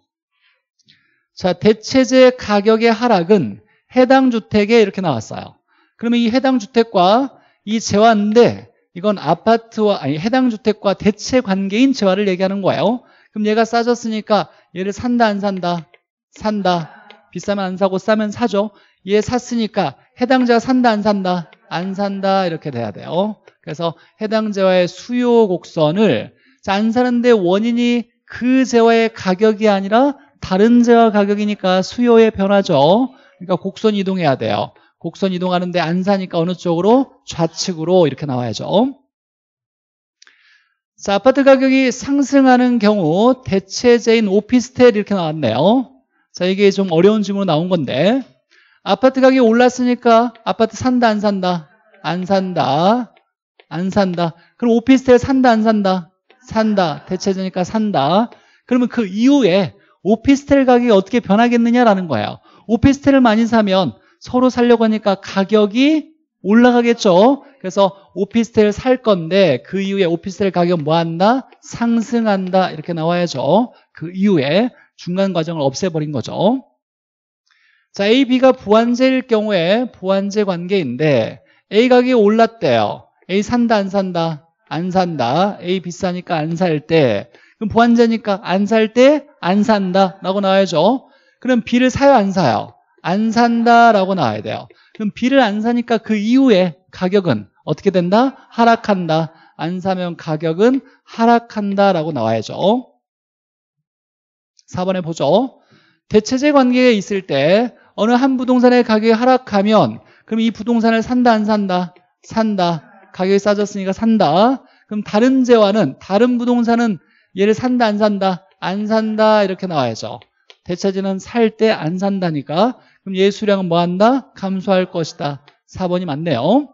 자, 대체제 가격의 하락은 해당 주택에 이렇게 나왔어요. 그러면 이 해당 주택과 이 재화인데 이건 아파트와 아니 해당 주택과 대체 관계인 재화를 얘기하는 거예요. 그럼 얘가 싸졌으니까 얘를 산다 안 산다? 산다. 비싸면 안 사고 싸면 사죠. 얘 샀으니까 해당자 가 산다 안 산다? 안 산다 이렇게 돼야 돼요. 그래서 해당 재화의 수요 곡선을 안 사는데 원인이 그 재화의 가격이 아니라 다른 재화 가격이니까 수요의 변화죠. 그러니까 곡선 이동해야 돼요. 곡선 이동하는데 안 사니까 어느 쪽으로? 좌측으로 이렇게 나와야죠. 자, 아파트 가격이 상승하는 경우 대체재인 오피스텔 이렇게 나왔네요. 자, 이게 좀 어려운 질문 으로 나온 건데 아파트 가격이 올랐으니까 아파트 산다 안 산다? 안 산다. 안 산다. 그럼 오피스텔 산다 안 산다? 산다. 대체재니까 산다. 그러면 그 이후에 오피스텔 가격이 어떻게 변하겠느냐라는 거예요. 오피스텔을 많이 사면 서로 살려고 하니까 가격이 올라가겠죠. 그래서 오피스텔 살 건데 그 이후에 오피스텔 가격 뭐 한다? 상승한다 이렇게 나와야죠. 그 이후에 중간 과정을 없애버린 거죠. 자, A, B가 보완제일 경우에 보완제 관계인데 A 가격이 올랐대요. A 산다 안 산다? 안 산다. A 비싸니까 안 살 때. 그럼 보완제니까 안 살 때 안 산다 라고 나와야죠. 그럼 B를 사요 안 사요? 안 산다라고 나와야 돼요. 그럼 B를 안 사니까 그 이후에 가격은 어떻게 된다? 하락한다. 안 사면 가격은 하락한다라고 나와야죠. 4번에 보죠. 대체제 관계에 있을 때 어느 한 부동산의 가격이 하락하면 그럼 이 부동산을 산다 안 산다? 산다. 가격이 싸졌으니까 산다. 그럼 다른 재화는 다른 부동산은 얘를 산다 안 산다? 안 산다 이렇게 나와야죠. 대체제는 살 때 안 산다니까 그럼 예수량은 뭐 한다? 감소할 것이다. 4번이 맞네요.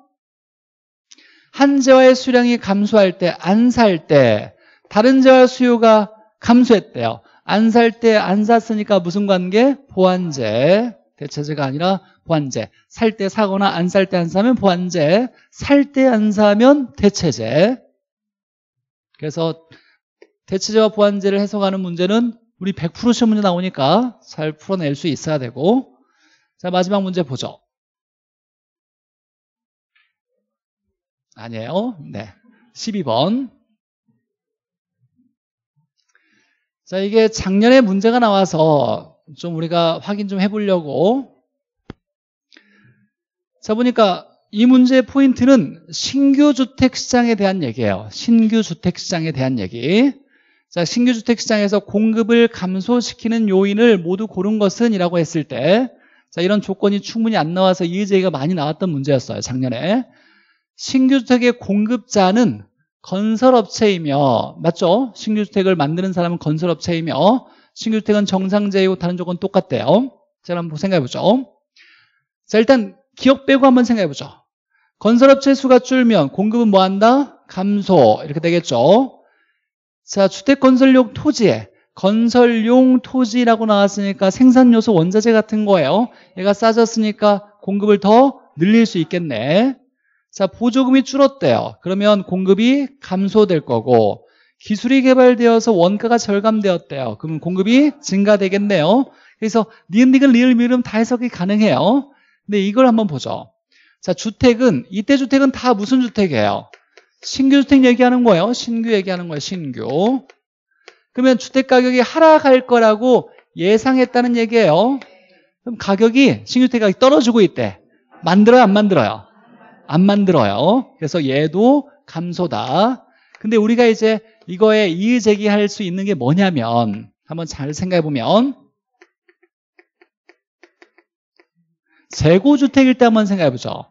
한재화의 수량이 감소할 때, 안 살 때, 다른 재화 수요가 감소했대요. 안 살 때, 안 샀으니까 무슨 관계? 보완제. 대체제가 아니라 보완제. 살때 사거나 안 살 때 안 사면 보완제. 살때 안 사면 대체제. 그래서 대체제와 보완제를 해석하는 문제는 우리 100% 시험 문제 나오니까 잘 풀어낼 수 있어야 되고 자, 마지막 문제 보죠. 아니에요. 네. 12번. 자, 이게 작년에 문제가 나와서 좀 우리가 확인 좀 해보려고. 자, 보니까 이 문제의 포인트는 신규 주택 시장에 대한 얘기예요. 신규 주택 시장에 대한 얘기. 자, 신규 주택 시장에서 공급을 감소시키는 요인을 모두 고른 것은이라고 했을 때 자, 이런 조건이 충분히 안 나와서 이의제기가 많이 나왔던 문제였어요. 작년에. 신규주택의 공급자는 건설업체이며 맞죠? 신규주택을 만드는 사람은 건설업체이며 신규주택은 정상제이고 다른 조건 똑같대요. 자, 한번 생각해보죠. 자, 일단 기업 빼고 한번 생각해보죠. 건설업체 수가 줄면 공급은 뭐한다? 감소 이렇게 되겠죠. 자, 주택건설용 토지에 건설용 토지라고 나왔으니까 생산요소 원자재 같은 거예요. 얘가 싸졌으니까 공급을 더 늘릴 수 있겠네. 자, 보조금이 줄었대요. 그러면 공급이 감소될 거고 기술이 개발되어서 원가가 절감되었대요. 그럼 공급이 증가되겠네요. 그래서 니은, 니은, 리을, 미음 다 해석이 가능해요. 근데 이걸 한번 보죠. 자, 주택은 이때 주택은 다 무슨 주택이에요? 신규 주택 얘기하는 거예요. 신규 얘기하는 거예요. 신규. 그러면 주택가격이 하락할 거라고 예상했다는 얘기예요. 그럼 가격이 신규주택 가격이 떨어지고 있대. 만들어요? 안 만들어요? 안 만들어요. 그래서 얘도 감소다. 근데 우리가 이제 이거에 이의 제기할 수 있는 게 뭐냐면 한번 잘 생각해 보면 재고주택일 때 한번 생각해 보죠.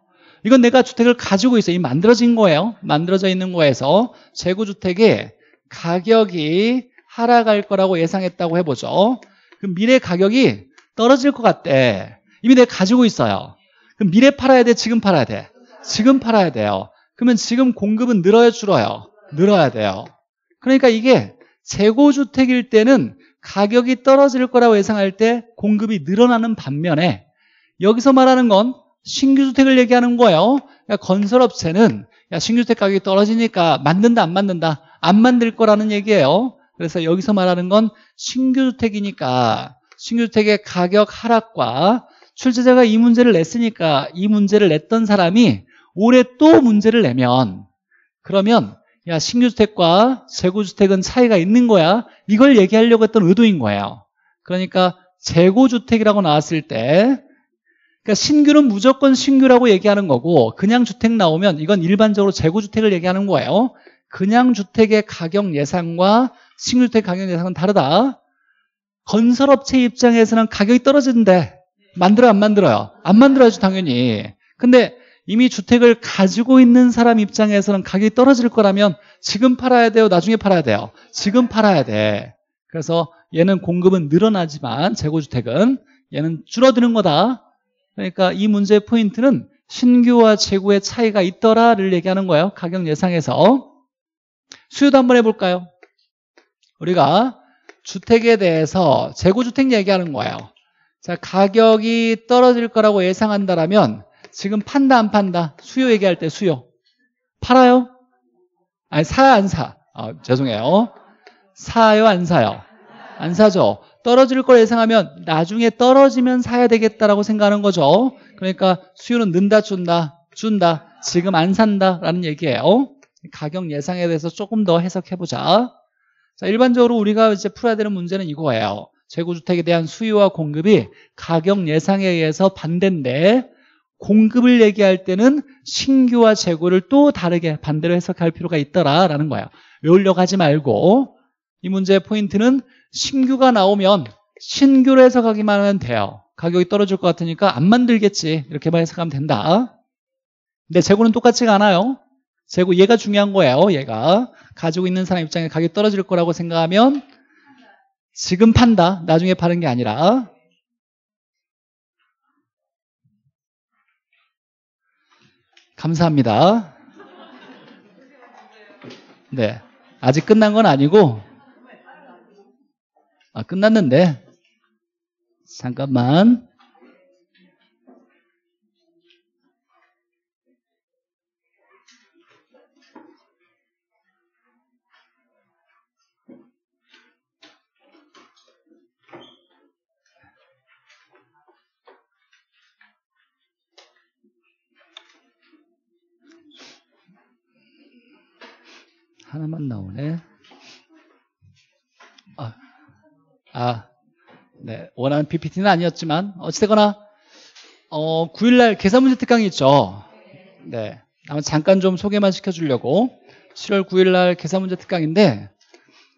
이건 내가 주택을 가지고 있어. 요이 만들어진 거예요. 만들어져 있는 거에서 재고주택이 가격이 하락할 거라고 예상했다고 해보죠. 그럼 미래 가격이 떨어질 것 같대. 이미 내가 가지고 있어요. 그럼 미래 팔아야 돼? 지금 팔아야 돼? 지금 팔아야 돼요. 그러면 지금 공급은 늘어야 줄어요? 늘어야 돼요. 그러니까 이게 재고주택일 때는 가격이 떨어질 거라고 예상할 때 공급이 늘어나는 반면에 여기서 말하는 건 신규주택을 얘기하는 거예요. 야, 그러니까 건설업체는 야, 신규주택 가격이 떨어지니까 만든다 안 만든다 안 만들 거라는 얘기예요. 그래서 여기서 말하는 건 신규주택이니까 신규주택의 가격 하락과 출제자가 이 문제를 냈으니까 이 문제를 냈던 사람이 올해 또 문제를 내면 그러면 야 신규주택과 재고주택은 차이가 있는 거야 이걸 얘기하려고 했던 의도인 거예요 그러니까 재고주택이라고 나왔을 때 그러니까 신규는 무조건 신규라고 얘기하는 거고 그냥 주택 나오면 이건 일반적으로 재고주택을 얘기하는 거예요 그냥 주택의 가격 예상과 신규주택 가격 예상은 다르다. 건설업체 입장에서는 가격이 떨어지는데 만들어 안 만들어요? 안 만들어야죠 당연히. 근데 이미 주택을 가지고 있는 사람 입장에서는 가격이 떨어질 거라면 지금 팔아야 돼요? 나중에 팔아야 돼요? 지금 팔아야 돼. 그래서 얘는 공급은 늘어나지만 재고주택은 얘는 줄어드는 거다. 그러니까 이 문제의 포인트는 신규와 재고의 차이가 있더라를 얘기하는 거예요. 가격 예상에서. 수요도 한번 해볼까요? 우리가 주택에 대해서 재고주택 얘기하는 거예요. 자, 가격이 떨어질 거라고 예상한다라면 지금 판다 안 판다? 수요 얘기할 때 수요. 팔아요? 아니, 사야 안 사? 아, 죄송해요. 사요 안 사요? 안 사죠. 떨어질 걸 예상하면 나중에 떨어지면 사야 되겠다라고 생각하는 거죠. 그러니까 수요는 는다 준다 준다 지금 안 산다라는 얘기예요. 가격 예상에 대해서 조금 더 해석해보자. 자, 일반적으로 우리가 이제 풀어야 되는 문제는 이거예요. 재고주택에 대한 수요와 공급이 가격 예상에 의해서 반대인데 공급을 얘기할 때는 신규와 재고를 또 다르게 반대로 해석할 필요가 있더라라는 거예요. 외우려고 하지 말고 이 문제의 포인트는 신규가 나오면 신규로 해석하기만 하면 돼요. 가격이 떨어질 것 같으니까 안 만들겠지 이렇게만 해석하면 된다. 근데 재고는 똑같지가 않아요. 재고 얘가 중요한 거예요. 얘가 가지고 있는 사람 입장에 가격이 떨어질 거라고 생각하면 지금 판다. 나중에 파는 게 아니라. 감사합니다. 네. 아직 끝난 건 아니고, 아, 끝났는데, 잠깐만. 하나만 나오네. 아, 아 네. 원하는 PPT는 아니었지만, 어찌되거나, 어, 9일날 계산 문제 특강이 있죠. 네. 아마 잠깐 좀 소개만 시켜주려고. 7월 9일날 계산 문제 특강인데,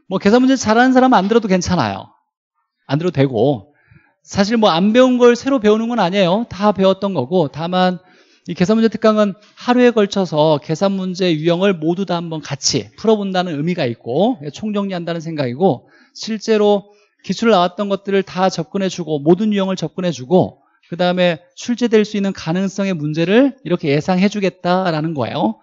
뭐 계산 문제 잘하는 사람은 안 들어도 괜찮아요. 안 들어도 되고. 사실 뭐 안 배운 걸 새로 배우는 건 아니에요. 다 배웠던 거고. 다만, 이 계산문제 특강은 하루에 걸쳐서 계산 문제 유형을 모두 다 한번 같이 풀어본다는 의미가 있고 예, 총정리한다는 생각이고 실제로 기출 나왔던 것들을 다 접근해주고 모든 유형을 접근해주고 그 다음에 출제될 수 있는 가능성의 문제를 이렇게 예상해주겠다라는 거예요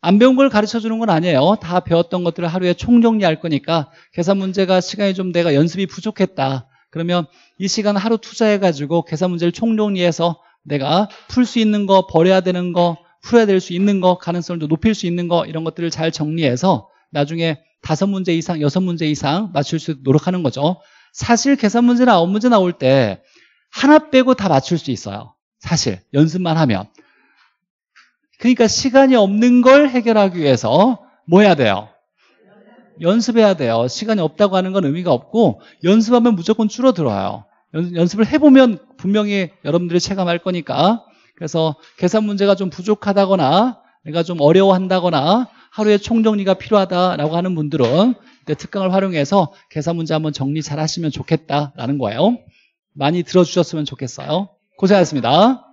안 배운 걸 가르쳐주는 건 아니에요 다 배웠던 것들을 하루에 총정리할 거니까 계산 문제가 시간이 좀 내가 연습이 부족했다 그러면 이 시간 하루 투자해가지고 계산 문제를 총정리해서 내가 풀 수 있는 거, 버려야 되는 거, 풀어야 될 수 있는 거, 가능성을 높일 수 있는 거 이런 것들을 잘 정리해서 나중에 다섯 문제 이상, 여섯 문제 이상 맞출 수 있도록 노력하는 거죠. 사실 계산 문제나 아홉 문제 나올 때 하나 빼고 다 맞출 수 있어요. 사실 연습만 하면. 그러니까 시간이 없는 걸 해결하기 위해서 뭐 해야 돼요? 연습해야 돼요. 시간이 없다고 하는 건 의미가 없고 연습하면 무조건 줄어들어요. 연, 습을 해보면 분명히 여러분들이 체감할 거니까 그래서 계산 문제가 좀 부족하다거나 내가 좀 어려워한다거나 하루에 총정리가 필요하다라고 하는 분들은 특강을 활용해서 계산 문제 한번 정리 잘 하시면 좋겠다라는 거예요 많이 들어주셨으면 좋겠어요 고생하셨습니다